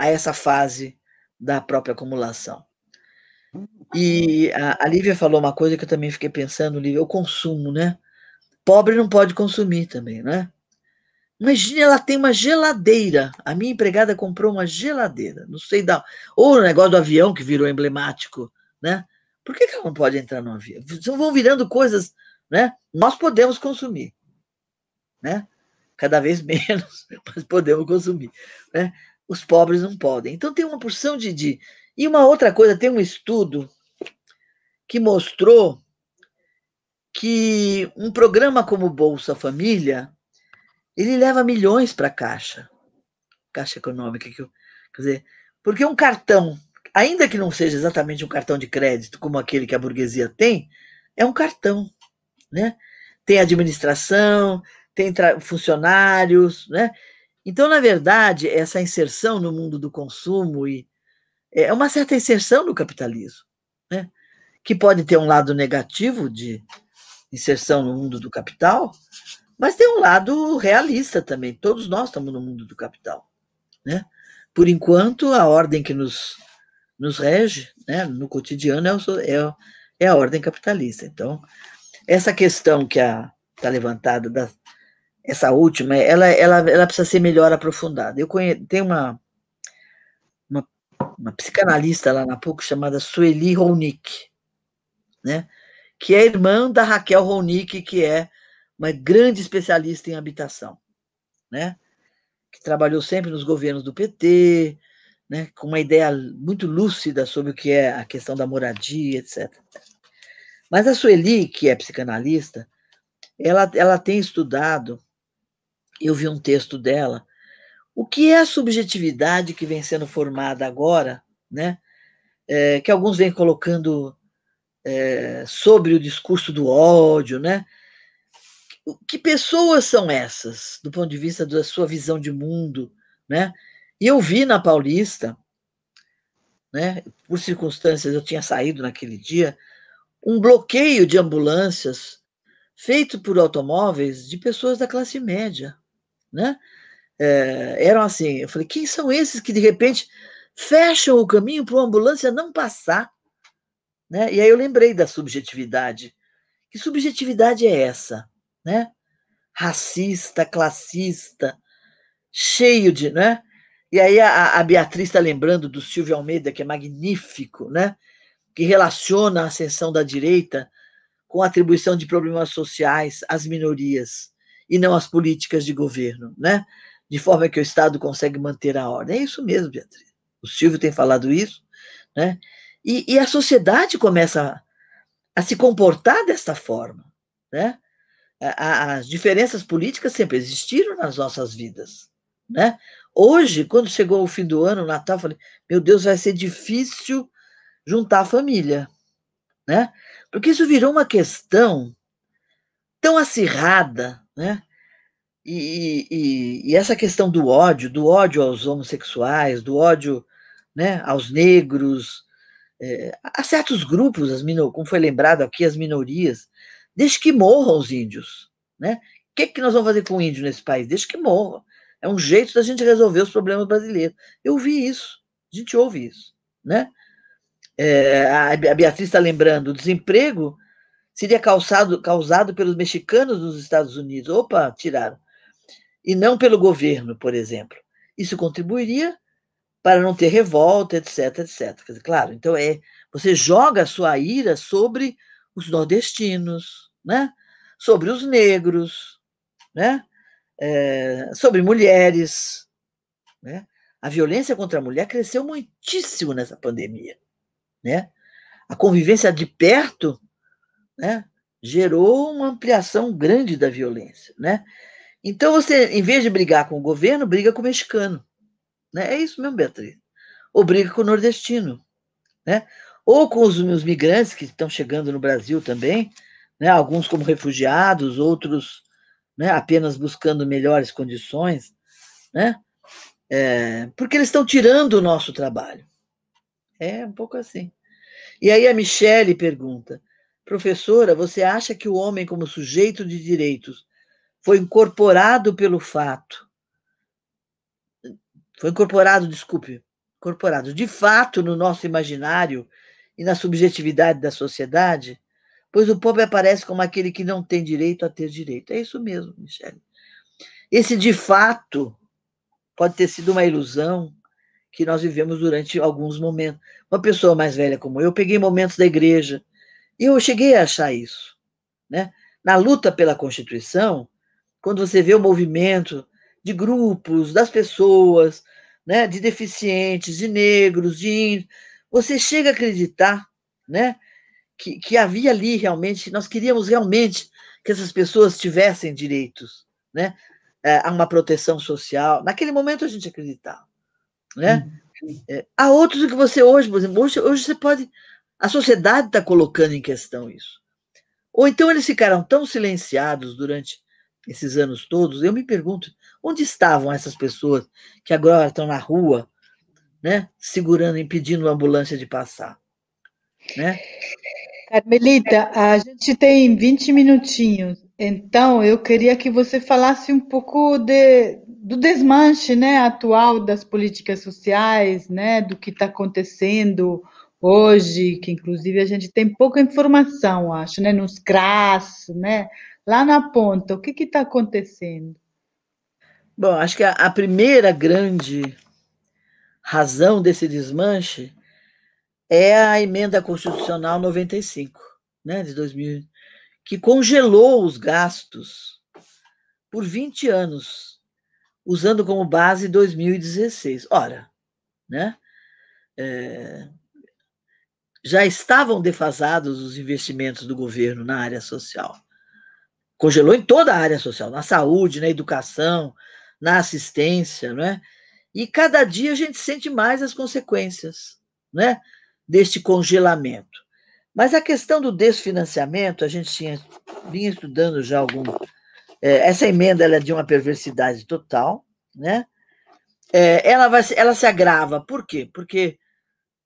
a essa fase da própria acumulação. Hum. E a, a Lívia falou uma coisa que eu também fiquei pensando, Lívia, o consumo, né? Pobre não pode consumir também, né? imagina ela tem uma geladeira. A minha empregada comprou uma geladeira. Não sei da. Ou o negócio do avião que virou emblemático, né? Por que, que ela não pode entrar no avião? Vão virando coisas, né? Nós podemos consumir, né? Cada vez menos, mas podemos consumir, né? os pobres não podem. Então tem uma porção de, de. E uma outra coisa, tem um estudo que mostrou que um programa como Bolsa Família ele leva milhões para a Caixa, Caixa Econômica, que, quer dizer, porque um cartão, ainda que não seja exatamente um cartão de crédito como aquele que a burguesia tem, é um cartão, né? Tem administração, tem funcionários, né? Então, na verdade, essa inserção no mundo do consumo e é uma certa inserção no capitalismo, né? que pode ter um lado negativo de inserção no mundo do capital, mas tem um lado realista também. Todos nós estamos no mundo do capital. Né? Por enquanto, a ordem que nos, nos rege né, no cotidiano é, o, é, é a ordem capitalista. Então, essa questão que está levantada da essa última, ela, ela, ela precisa ser melhor aprofundada. Eu conheço, tem uma, uma, uma, psicanalista lá na PUC chamada Sueli Ronick, né? que é irmã da Raquel Ronick, que é uma grande especialista em habitação, né? que trabalhou sempre nos governos do PT, né? com uma ideia muito lúcida sobre o que é a questão da moradia, etc. Mas a Sueli, que é psicanalista, ela, ela tem estudado eu vi um texto dela. O que é a subjetividade que vem sendo formada agora, né? É, que alguns vêm colocando é, sobre o discurso do ódio, né? Que pessoas são essas, do ponto de vista da sua visão de mundo, né? E eu vi na Paulista, né? Por circunstâncias, eu tinha saído naquele dia, um bloqueio de ambulâncias feito por automóveis de pessoas da classe média né? É, eram assim, eu falei, quem são esses que de repente fecham o caminho para uma ambulância não passar? Né? E aí eu lembrei da subjetividade. Que subjetividade é essa? Né? Racista, classista, cheio de. Né? E aí a, a Beatriz está lembrando do Silvio Almeida, que é magnífico, né? que relaciona a ascensão da direita com a atribuição de problemas sociais às minorias e não as políticas de governo, né? De forma que o Estado consegue manter a ordem. É isso mesmo, Beatriz. O Silvio tem falado isso, né? E, e a sociedade começa a, a, se comportar desta forma, né? as diferenças políticas sempre existiram nas nossas vidas, né? Hoje, quando chegou o fim do ano, o Natal, falei, meu Deus, vai ser difícil juntar a família, né? Porque isso virou uma questão tão acirrada, né? E, e, e, essa questão do ódio, do ódio aos homossexuais, do ódio né, aos negros, é, a certos grupos, as minor, como foi lembrado aqui, as minorias, deixe que morram os índios. Né? O que, é que nós vamos fazer com o índio nesse país? deixe que morram. É um jeito da gente resolver os problemas brasileiros. Eu vi isso, a gente ouve isso. Né? É, a Beatriz está lembrando, o desemprego seria causado, causado pelos mexicanos nos Estados Unidos. Opa, tiraram. E não pelo governo, por exemplo. Isso contribuiria para não ter revolta, etc, etc. Dizer, claro, então é você joga a sua ira sobre os nordestinos, né? sobre os negros, né? É, sobre mulheres. Né? A violência contra a mulher cresceu muitíssimo nessa pandemia. Né? A convivência de perto né, gerou uma ampliação grande da violência, né? Então você, em vez de brigar com o governo, briga com o mexicano, né? É isso mesmo, Beatriz. Ou briga com o nordestino, né? Ou com os, os migrantes que estão chegando no Brasil também, né? Alguns como refugiados, outros, né? Apenas buscando melhores condições, né? É, porque eles estão tirando o nosso trabalho. É um pouco assim. E aí a Michele pergunta: Professora, você acha que o homem, como sujeito de direitos, foi incorporado pelo fato? Foi incorporado, desculpe, incorporado de fato no nosso imaginário e na subjetividade da sociedade? Pois o pobre aparece como aquele que não tem direito a ter direito. É isso mesmo, Michele. Esse de fato pode ter sido uma ilusão que nós vivemos durante alguns momentos. Uma pessoa mais velha como eu, eu peguei momentos da igreja, e eu cheguei a achar isso. Né? Na luta pela Constituição, quando você vê o movimento de grupos, das pessoas, né, de deficientes, de negros, de índios, você chega a acreditar né, que, que havia ali realmente, nós queríamos realmente que essas pessoas tivessem direitos né, é, a uma proteção social. Naquele momento a gente acreditava. Né? Uhum. É, há outros que você hoje, por exemplo, hoje, hoje você pode a sociedade está colocando em questão isso. Ou então eles ficaram tão silenciados durante esses anos todos. Eu me pergunto, onde estavam essas pessoas que agora estão na rua, né, segurando, impedindo a ambulância de passar? Né? Carmelita, a gente tem 20 minutinhos, então eu queria que você falasse um pouco de, do desmanche né, atual das políticas sociais, né, do que está acontecendo, hoje, que inclusive a gente tem pouca informação, acho, né? Nos CRAS, né? Lá na ponta, o que está acontecendo? Bom, acho que a, a, primeira grande razão desse desmanche é a emenda constitucional 95, né, de 2000, que congelou os gastos por 20 anos, usando como base 2016. Ora, né? É, já estavam defasados os investimentos do governo na área social. Congelou em toda a área social, na saúde, na educação, na assistência, não é? E cada dia a gente sente mais as consequências, né, deste congelamento. Mas a questão do desfinanciamento, a gente tinha, vinha estudando já algum. É, essa emenda ela é de uma perversidade total, né? É, ela, vai, ela se agrava. Por quê? Porque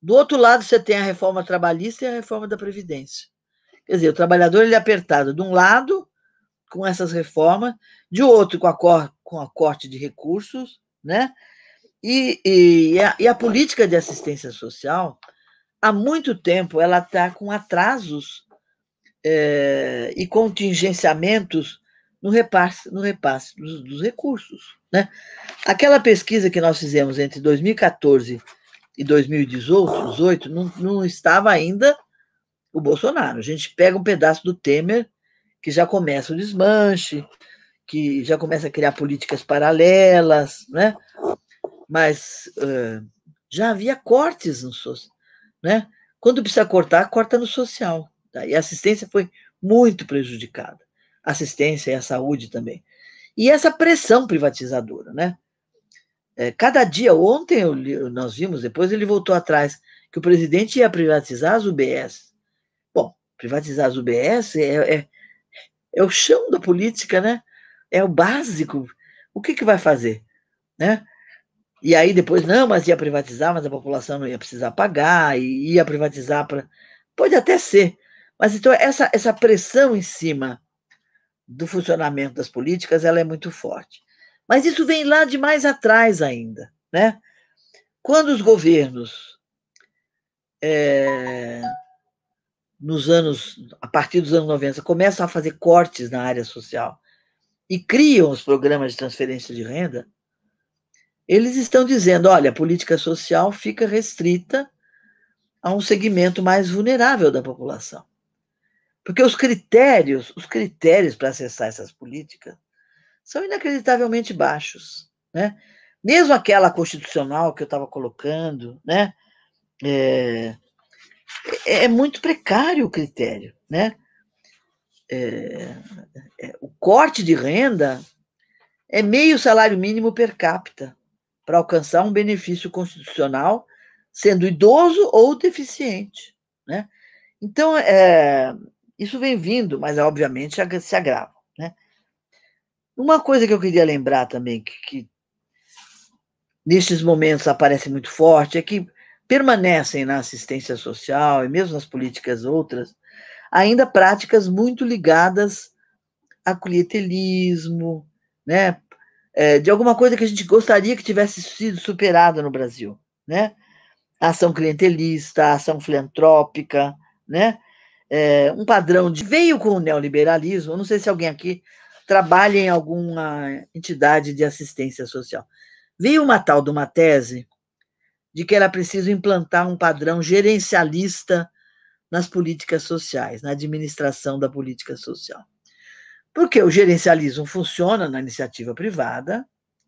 do outro lado, você tem a reforma trabalhista e a reforma da Previdência. Quer dizer, o trabalhador ele é apertado de um lado com essas reformas, de outro com a, cor, com a corte de recursos, né? E, e, a, e a política de assistência social, há muito tempo, ela está com atrasos é, e contingenciamentos no repasse, no repasse dos, dos recursos. Né? Aquela pesquisa que nós fizemos entre 2014 e 2018 não, não estava ainda o Bolsonaro. A gente pega um pedaço do Temer, que já começa o desmanche, que já começa a criar políticas paralelas, né? mas uh, já havia cortes no social. Né? Quando precisa cortar, corta no social. Tá? E a assistência foi muito prejudicada. A assistência e a saúde também. E essa pressão privatizadora, né? é, cada dia, ontem eu, nós vimos, depois ele voltou atrás, que o presidente ia privatizar as UBS. Bom, privatizar as UBS é, é, é o chão da política, né? É o básico. O que, que vai fazer? Né? E aí depois, não, mas ia privatizar, mas a população não ia precisar pagar, e ia privatizar para. Pode até ser. Mas então essa, essa pressão em cima do funcionamento das políticas ela é muito forte. Mas isso vem lá de mais atrás ainda, né? Quando os governos, é, nos anos, a partir dos anos 90, começam a fazer cortes na área social e criam os programas de transferência de renda, eles estão dizendo: olha, a política social fica restrita a um segmento mais vulnerável da população. Porque os critérios, os critérios para acessar essas políticas são inacreditavelmente baixos. Né? Mesmo aquela constitucional que eu estava colocando, né? É, é, é, muito precário o critério. Né? É, é, o corte de renda é meio salário mínimo per capita para alcançar um benefício constitucional, sendo idoso ou deficiente. Né? Então, é, isso vem vindo, mas obviamente se agrava. Uma coisa que eu queria lembrar também, que, que nestes momentos aparece muito forte, é que permanecem na assistência social e mesmo nas políticas outras, ainda práticas muito ligadas a clientelismo, né? É, de alguma coisa que a gente gostaria que tivesse sido superada no Brasil, né? ação clientelista, ação filantrópica, né? É, um padrão de veio com o neoliberalismo. Eu não sei se alguém aqui trabalha em alguma entidade de assistência social. Vi uma tal de uma tese de que era preciso implantar um padrão gerencialista nas políticas sociais, na administração da política social. Porque o gerencialismo funciona na iniciativa privada,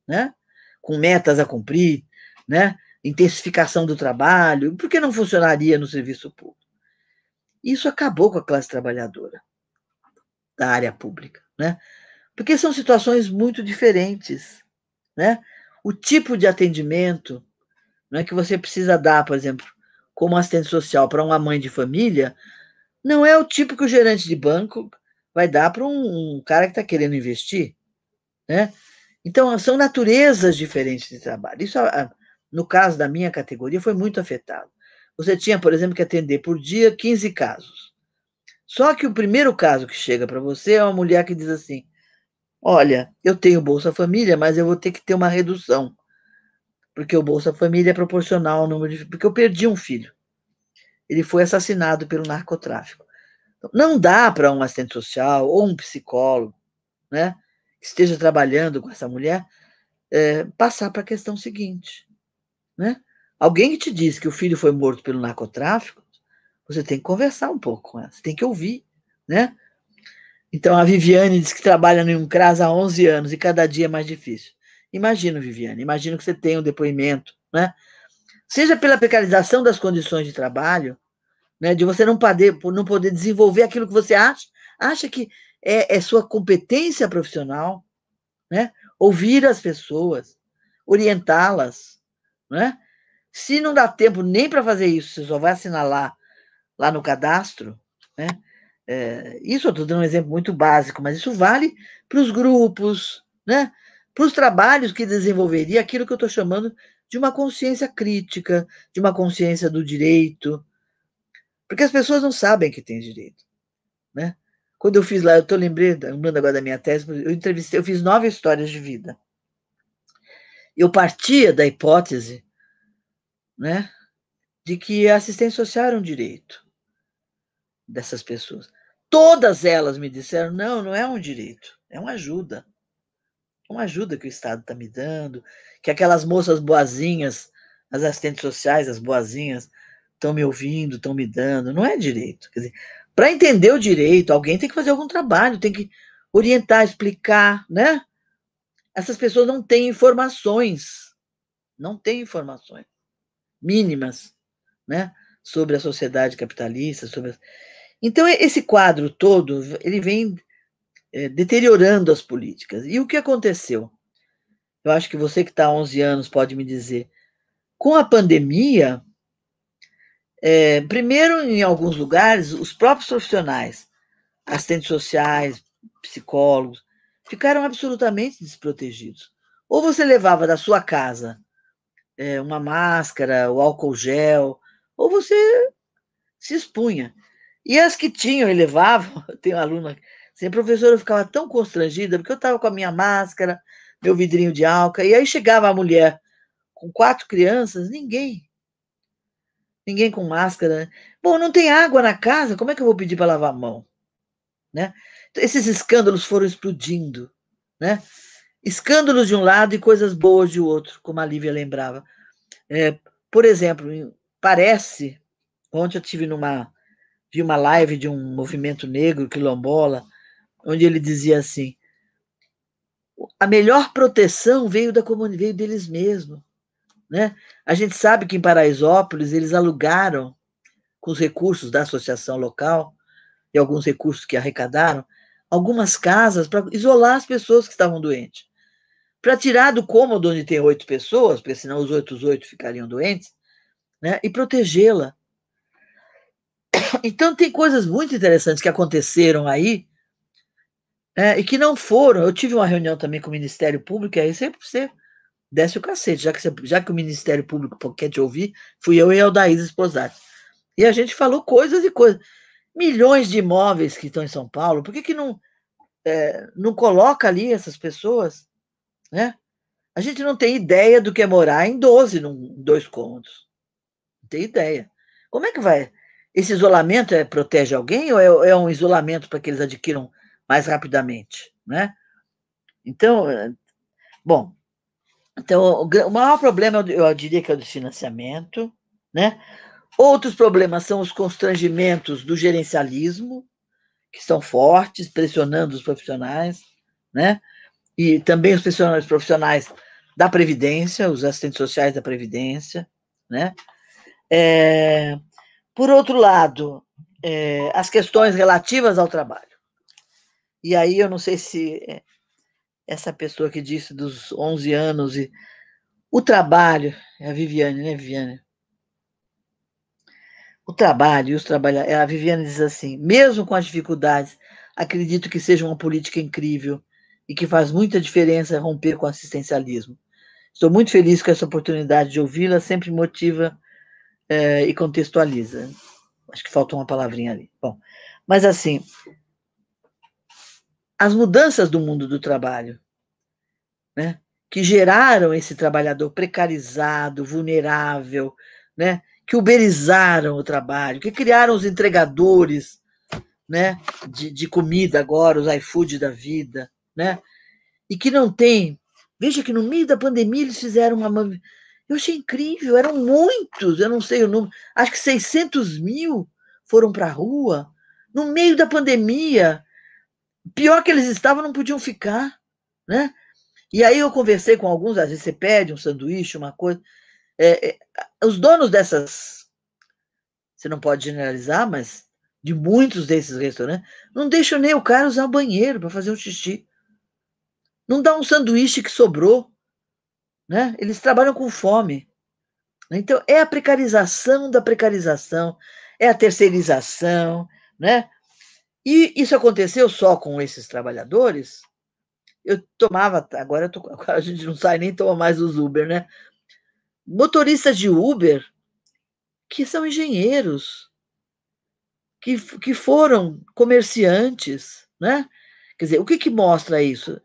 né? com metas a cumprir, né? intensificação do trabalho, por que não funcionaria no serviço público? Isso acabou com a classe trabalhadora da área pública. Né? Porque são situações muito diferentes, né? O tipo de atendimento é que você precisa dar, por exemplo, como assistente social para uma mãe de família, não é o tipo que o gerente de banco vai dar para um, um cara que está querendo investir, né? Então, são naturezas diferentes de trabalho. Isso, no caso da minha categoria, foi muito afetado. Você tinha, por exemplo, que atender por dia 15 casos. Só que o primeiro caso que chega para você é uma mulher que diz assim: Olha, eu tenho Bolsa Família, mas eu vou ter que ter uma redução, porque o Bolsa Família é proporcional ao número de. Porque eu perdi um filho. Ele foi assassinado pelo narcotráfico. Então, não dá para um assistente social ou um psicólogo, né, que esteja trabalhando com essa mulher, é, passar para a questão seguinte, né? Alguém que te diz que o filho foi morto pelo narcotráfico, você tem que conversar um pouco com ela, você tem que ouvir, né? Então a Viviane diz que trabalha no cras há 11 anos e cada dia é mais difícil. Imagino, Viviane, imagino que você tenha um depoimento, né? Seja pela precarização das condições de trabalho, né, de você não poder, não poder desenvolver aquilo que você acha, acha que é, é sua competência profissional, né? Ouvir as pessoas, orientá-las, né? Se não dá tempo nem para fazer isso, você só vai assinar lá, lá no cadastro, né? É, isso eu estou dando um exemplo muito básico, mas isso vale para os grupos, né? para os trabalhos que desenvolveria aquilo que eu estou chamando de uma consciência crítica, de uma consciência do direito. Porque as pessoas não sabem que têm direito. Né? Quando eu fiz lá, eu estou lembrando, lembrando agora da minha tese, eu entrevistei, eu fiz nove histórias de vida. Eu partia da hipótese né, de que a assistência social era um direito dessas pessoas. Todas elas me disseram: não, não é um direito, é uma ajuda. Uma ajuda que o Estado está me dando, que aquelas moças boazinhas, as assistentes sociais, as boazinhas, estão me ouvindo, estão me dando. Não é direito. Quer dizer, para entender o direito, alguém tem que fazer algum trabalho, tem que orientar, explicar, né? Essas pessoas não têm informações, não têm informações mínimas, né? Sobre a sociedade capitalista, sobre então, esse quadro todo, ele vem é, deteriorando as políticas. E o que aconteceu? Eu acho que você que está há 11 anos pode me dizer. Com a pandemia, é, primeiro, em alguns lugares, os próprios profissionais, assistentes sociais, psicólogos, ficaram absolutamente desprotegidos. Ou você levava da sua casa é, uma máscara, o álcool gel, ou você se expunha. E as que tinham e levavam, eu tenho aluna, assim, a professora ficava tão constrangida, porque eu estava com a minha máscara, meu vidrinho de álcool, e aí chegava a mulher com quatro crianças, ninguém. Ninguém com máscara. Né? Bom, não tem água na casa, como é que eu vou pedir para lavar a mão? Né? Então, esses escândalos foram explodindo. Né? Escândalos de um lado e coisas boas de outro, como a Lívia lembrava. É, por exemplo, parece, ontem eu tive numa vi uma live de um movimento negro quilombola, onde ele dizia assim: a melhor proteção veio da comunidade, veio deles mesmos. Né? A gente sabe que em Paraisópolis eles alugaram, com os recursos da associação local e alguns recursos que arrecadaram, algumas casas para isolar as pessoas que estavam doentes. Para tirar do cômodo onde tem oito pessoas, porque senão os outros oito ficariam doentes, né? e protegê-la. Então, tem coisas muito interessantes que aconteceram aí né, e que não foram. Eu tive uma reunião também com o Ministério Público, e aí sempre você desce o cacete, já que, você, já que o Ministério Público quer te ouvir, fui eu e Aldaís Esposati. E a gente falou coisas e coisas. Milhões de imóveis que estão em São Paulo, por que, que não, é, não coloca ali essas pessoas? Né? A gente não tem ideia do que é morar em 12, num, dois cômodos. Não tem ideia. Como é que vai? Esse isolamento é, protege alguém ou é, é um isolamento para que eles adquiram mais rapidamente, né? Então, é, bom, então o maior problema eu diria que é o financiamento, né? Outros problemas são os constrangimentos do gerencialismo, que são fortes, pressionando os profissionais, né? E também os profissionais, profissionais da Previdência, os assistentes sociais da Previdência, né? É, por outro lado, é, as questões relativas ao trabalho. E aí eu não sei se é, essa pessoa que disse dos 11 anos e o trabalho, é a Viviane, né, Viviane? O trabalho e os trabalhadores. A Viviane diz assim: mesmo com as dificuldades, acredito que seja uma política incrível e que faz muita diferença romper com o assistencialismo. Estou muito feliz com essa oportunidade de ouvi-la, sempre motiva é, e contextualiza. Acho que faltou uma palavrinha ali. Bom, mas assim, as mudanças do mundo do trabalho, né, que geraram esse trabalhador precarizado, vulnerável, né, que uberizaram o trabalho, que criaram os entregadores, né, de, de comida agora, os iFood da vida, né, e que não tem. Veja que no meio da pandemia eles fizeram uma eu achei incrível, eram muitos, eu não sei o número, acho que 600 mil foram para a rua, no meio da pandemia. Pior que eles estavam, não podiam ficar, né? E aí eu conversei com alguns, às vezes você pede um sanduíche, uma coisa. É, é, os donos dessas, você não pode generalizar, mas de muitos desses restaurantes, não deixam nem o cara usar o banheiro para fazer um xixi. Não dá um sanduíche que sobrou né? Eles trabalham com fome. Então, é a precarização da precarização, é a terceirização, né? E isso aconteceu só com esses trabalhadores? Eu tomava, agora, eu tô, agora a gente não sai nem toma mais os Uber, né? Motoristas de Uber que são engenheiros, que, que foram comerciantes, né? Quer dizer, o que, que mostra isso?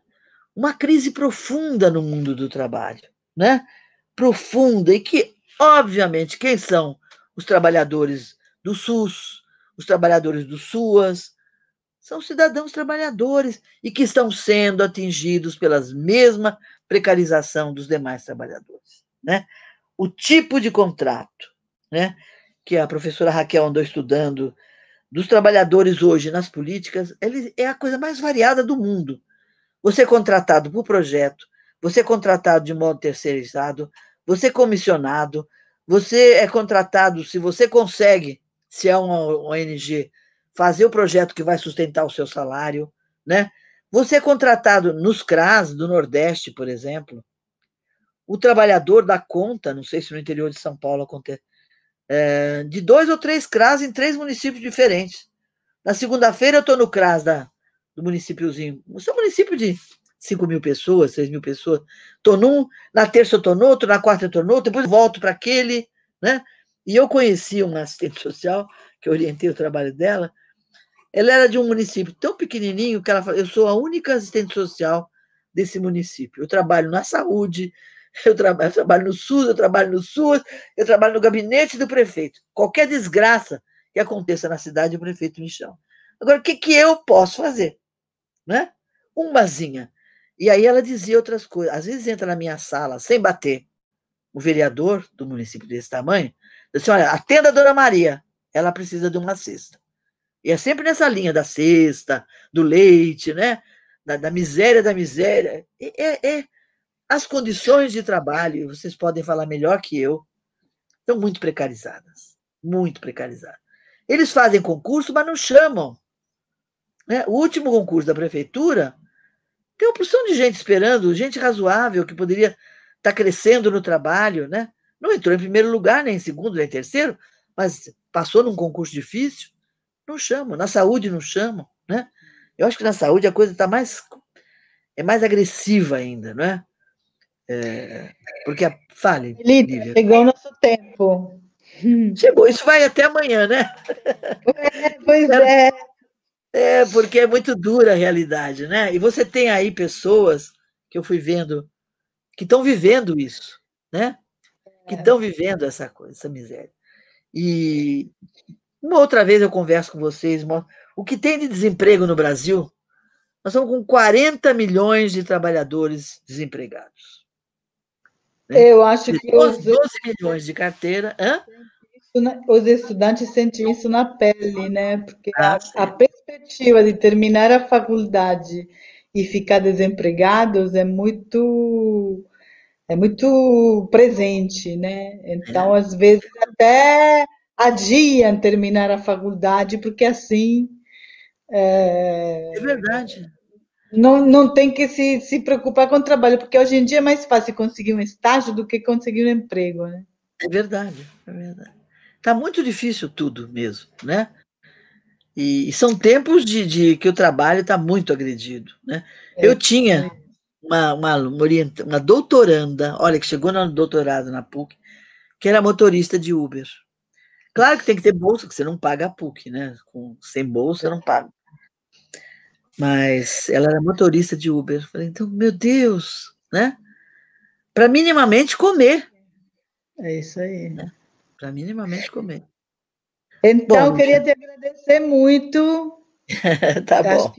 Uma crise profunda no mundo do trabalho né, profunda e que, obviamente, quem são os trabalhadores do SUS, os trabalhadores do SUAS, são cidadãos trabalhadores e que estão sendo atingidos pelas mesma precarização dos demais trabalhadores, né? O tipo de contrato, né, que a professora Raquel andou estudando dos trabalhadores hoje nas políticas, ele é a coisa mais variada do mundo. Você é contratado por projeto, você é contratado de modo terceirizado, você é comissionado, você é contratado, se você consegue, se é uma ONG, fazer o projeto que vai sustentar o seu salário, né? Você é contratado nos CRAS do Nordeste, por exemplo. O trabalhador dá conta, não sei se no interior de São Paulo acontece, é, de dois ou três CRAS em três municípios diferentes. Na segunda-feira eu estou no CRAS da, do municípiozinho. O seu município de 5 mil pessoas, 6 mil pessoas. Estou num, na terça eu estou no outro, na quarta eu estou no outro, depois volto para aquele. Né? E eu conheci uma assistente social, que orientei o trabalho dela. Ela era de um município tão pequenininho que ela falou: eu sou a única assistente social desse município. Eu trabalho na saúde, eu, tra eu trabalho no SUS, eu trabalho no SUS, eu trabalho no gabinete do prefeito. Qualquer desgraça que aconteça na cidade, o prefeito me chama. Agora, o que, que eu posso fazer? Né? Umazinha. E aí ela dizia outras coisas. Às vezes entra na minha sala, sem bater, o vereador do município desse tamanho, diz assim, olha, atenda a Dona Maria, ela precisa de uma cesta. E é sempre nessa linha da cesta, do leite, né? Da, da miséria da miséria. É, as condições de trabalho, vocês podem falar melhor que eu, estão muito precarizadas. Muito precarizadas. Eles fazem concurso, mas não chamam. Né? O último concurso da prefeitura, tem uma porção de gente esperando, gente razoável, que poderia estar tá crescendo no trabalho, né? Não entrou em primeiro lugar, nem em segundo, nem em terceiro, mas passou num concurso difícil. Não chama na saúde não chama, né? Eu acho que na saúde a coisa está mais é mais agressiva ainda, não é? é porque a, fale. Tá Lívia. Chegou o nosso tempo. Chegou, isso vai até amanhã, né? É, pois é. É, porque é muito dura a realidade, né? E você tem aí pessoas que eu fui vendo que estão vivendo isso, né? Que estão é. vivendo essa coisa, essa miséria. E uma outra vez eu converso com vocês, o que tem de desemprego no Brasil? Nós estamos com 40 milhões de trabalhadores desempregados. Né? Eu acho que. 12, 12 milhões de carteira. Hã? os estudantes sentem isso na pele, né? Porque ah, a, a, perspectiva de terminar a faculdade e ficar desempregados é muito é muito presente, né? Então, é. às vezes até adiam terminar a faculdade porque assim é, é verdade. Não, não tem que se, se preocupar com o trabalho, porque hoje em dia é mais fácil conseguir um estágio do que conseguir um emprego, né? É verdade, é verdade. Está muito difícil tudo mesmo, né? E, e são tempos de, de, que o trabalho está muito agredido, né? É, Eu tinha uma, uma, uma, uma doutoranda, olha, que chegou no doutorado na PUC, que era motorista de Uber. Claro que tem que ter bolsa, que você não paga a PUC, né? Com, sem bolsa, não paga. Mas ela era motorista de Uber. Eu falei, então, meu Deus, né? Para minimamente comer. É isso aí. Né? para minimamente comer. Então, Bom, queria te agradecer muito. tá bom.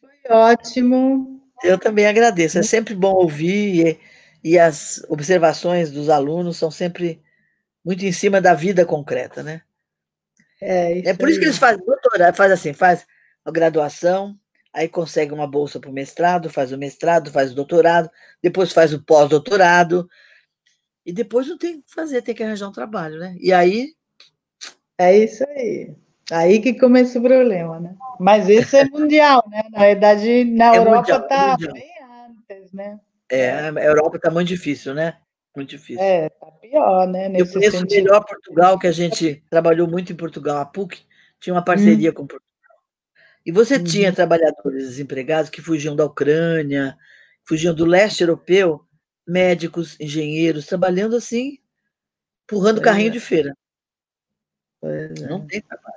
foi ótimo. Eu também agradeço. É sempre bom ouvir e, e, as observações dos alunos são sempre muito em cima da vida concreta, né? É, isso é por aí. isso que eles fazem doutorado, né, faz assim, faz a graduação, aí consegue uma bolsa para o mestrado, faz o mestrado, faz o doutorado, depois faz o pós-doutorado, e depois não tem o que fazer, tem que arranjar um trabalho, né? E aí. É isso aí. Aí que começa o problema, né? Mas isso é mundial, né? Na verdade, na é Europa está é bem antes, né? É, a Europa está muito difícil, né? Muito difícil. É, tá pior, né? Eu conheço sentido. melhor Portugal, que a gente trabalhou muito em Portugal. A PUC tinha uma parceria hum. com Portugal. E você hum. tinha uhum. trabalhadores desempregados que fugiam da Ucrânia, fugiam do leste europeu médicos, engenheiros, trabalhando assim, empurrando pois é. carrinho de feira. É. Não tem trabalho.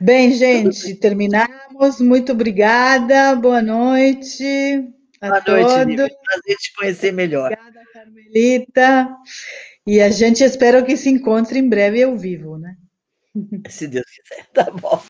Bem, gente, terminamos. Muito obrigada. Boa noite. Boa todos. noite, Nívia. Prazer te conhecer melhor. Obrigada, Carmelita. E a gente espera que se encontre em breve ao vivo, né? Se Deus quiser, tá bom.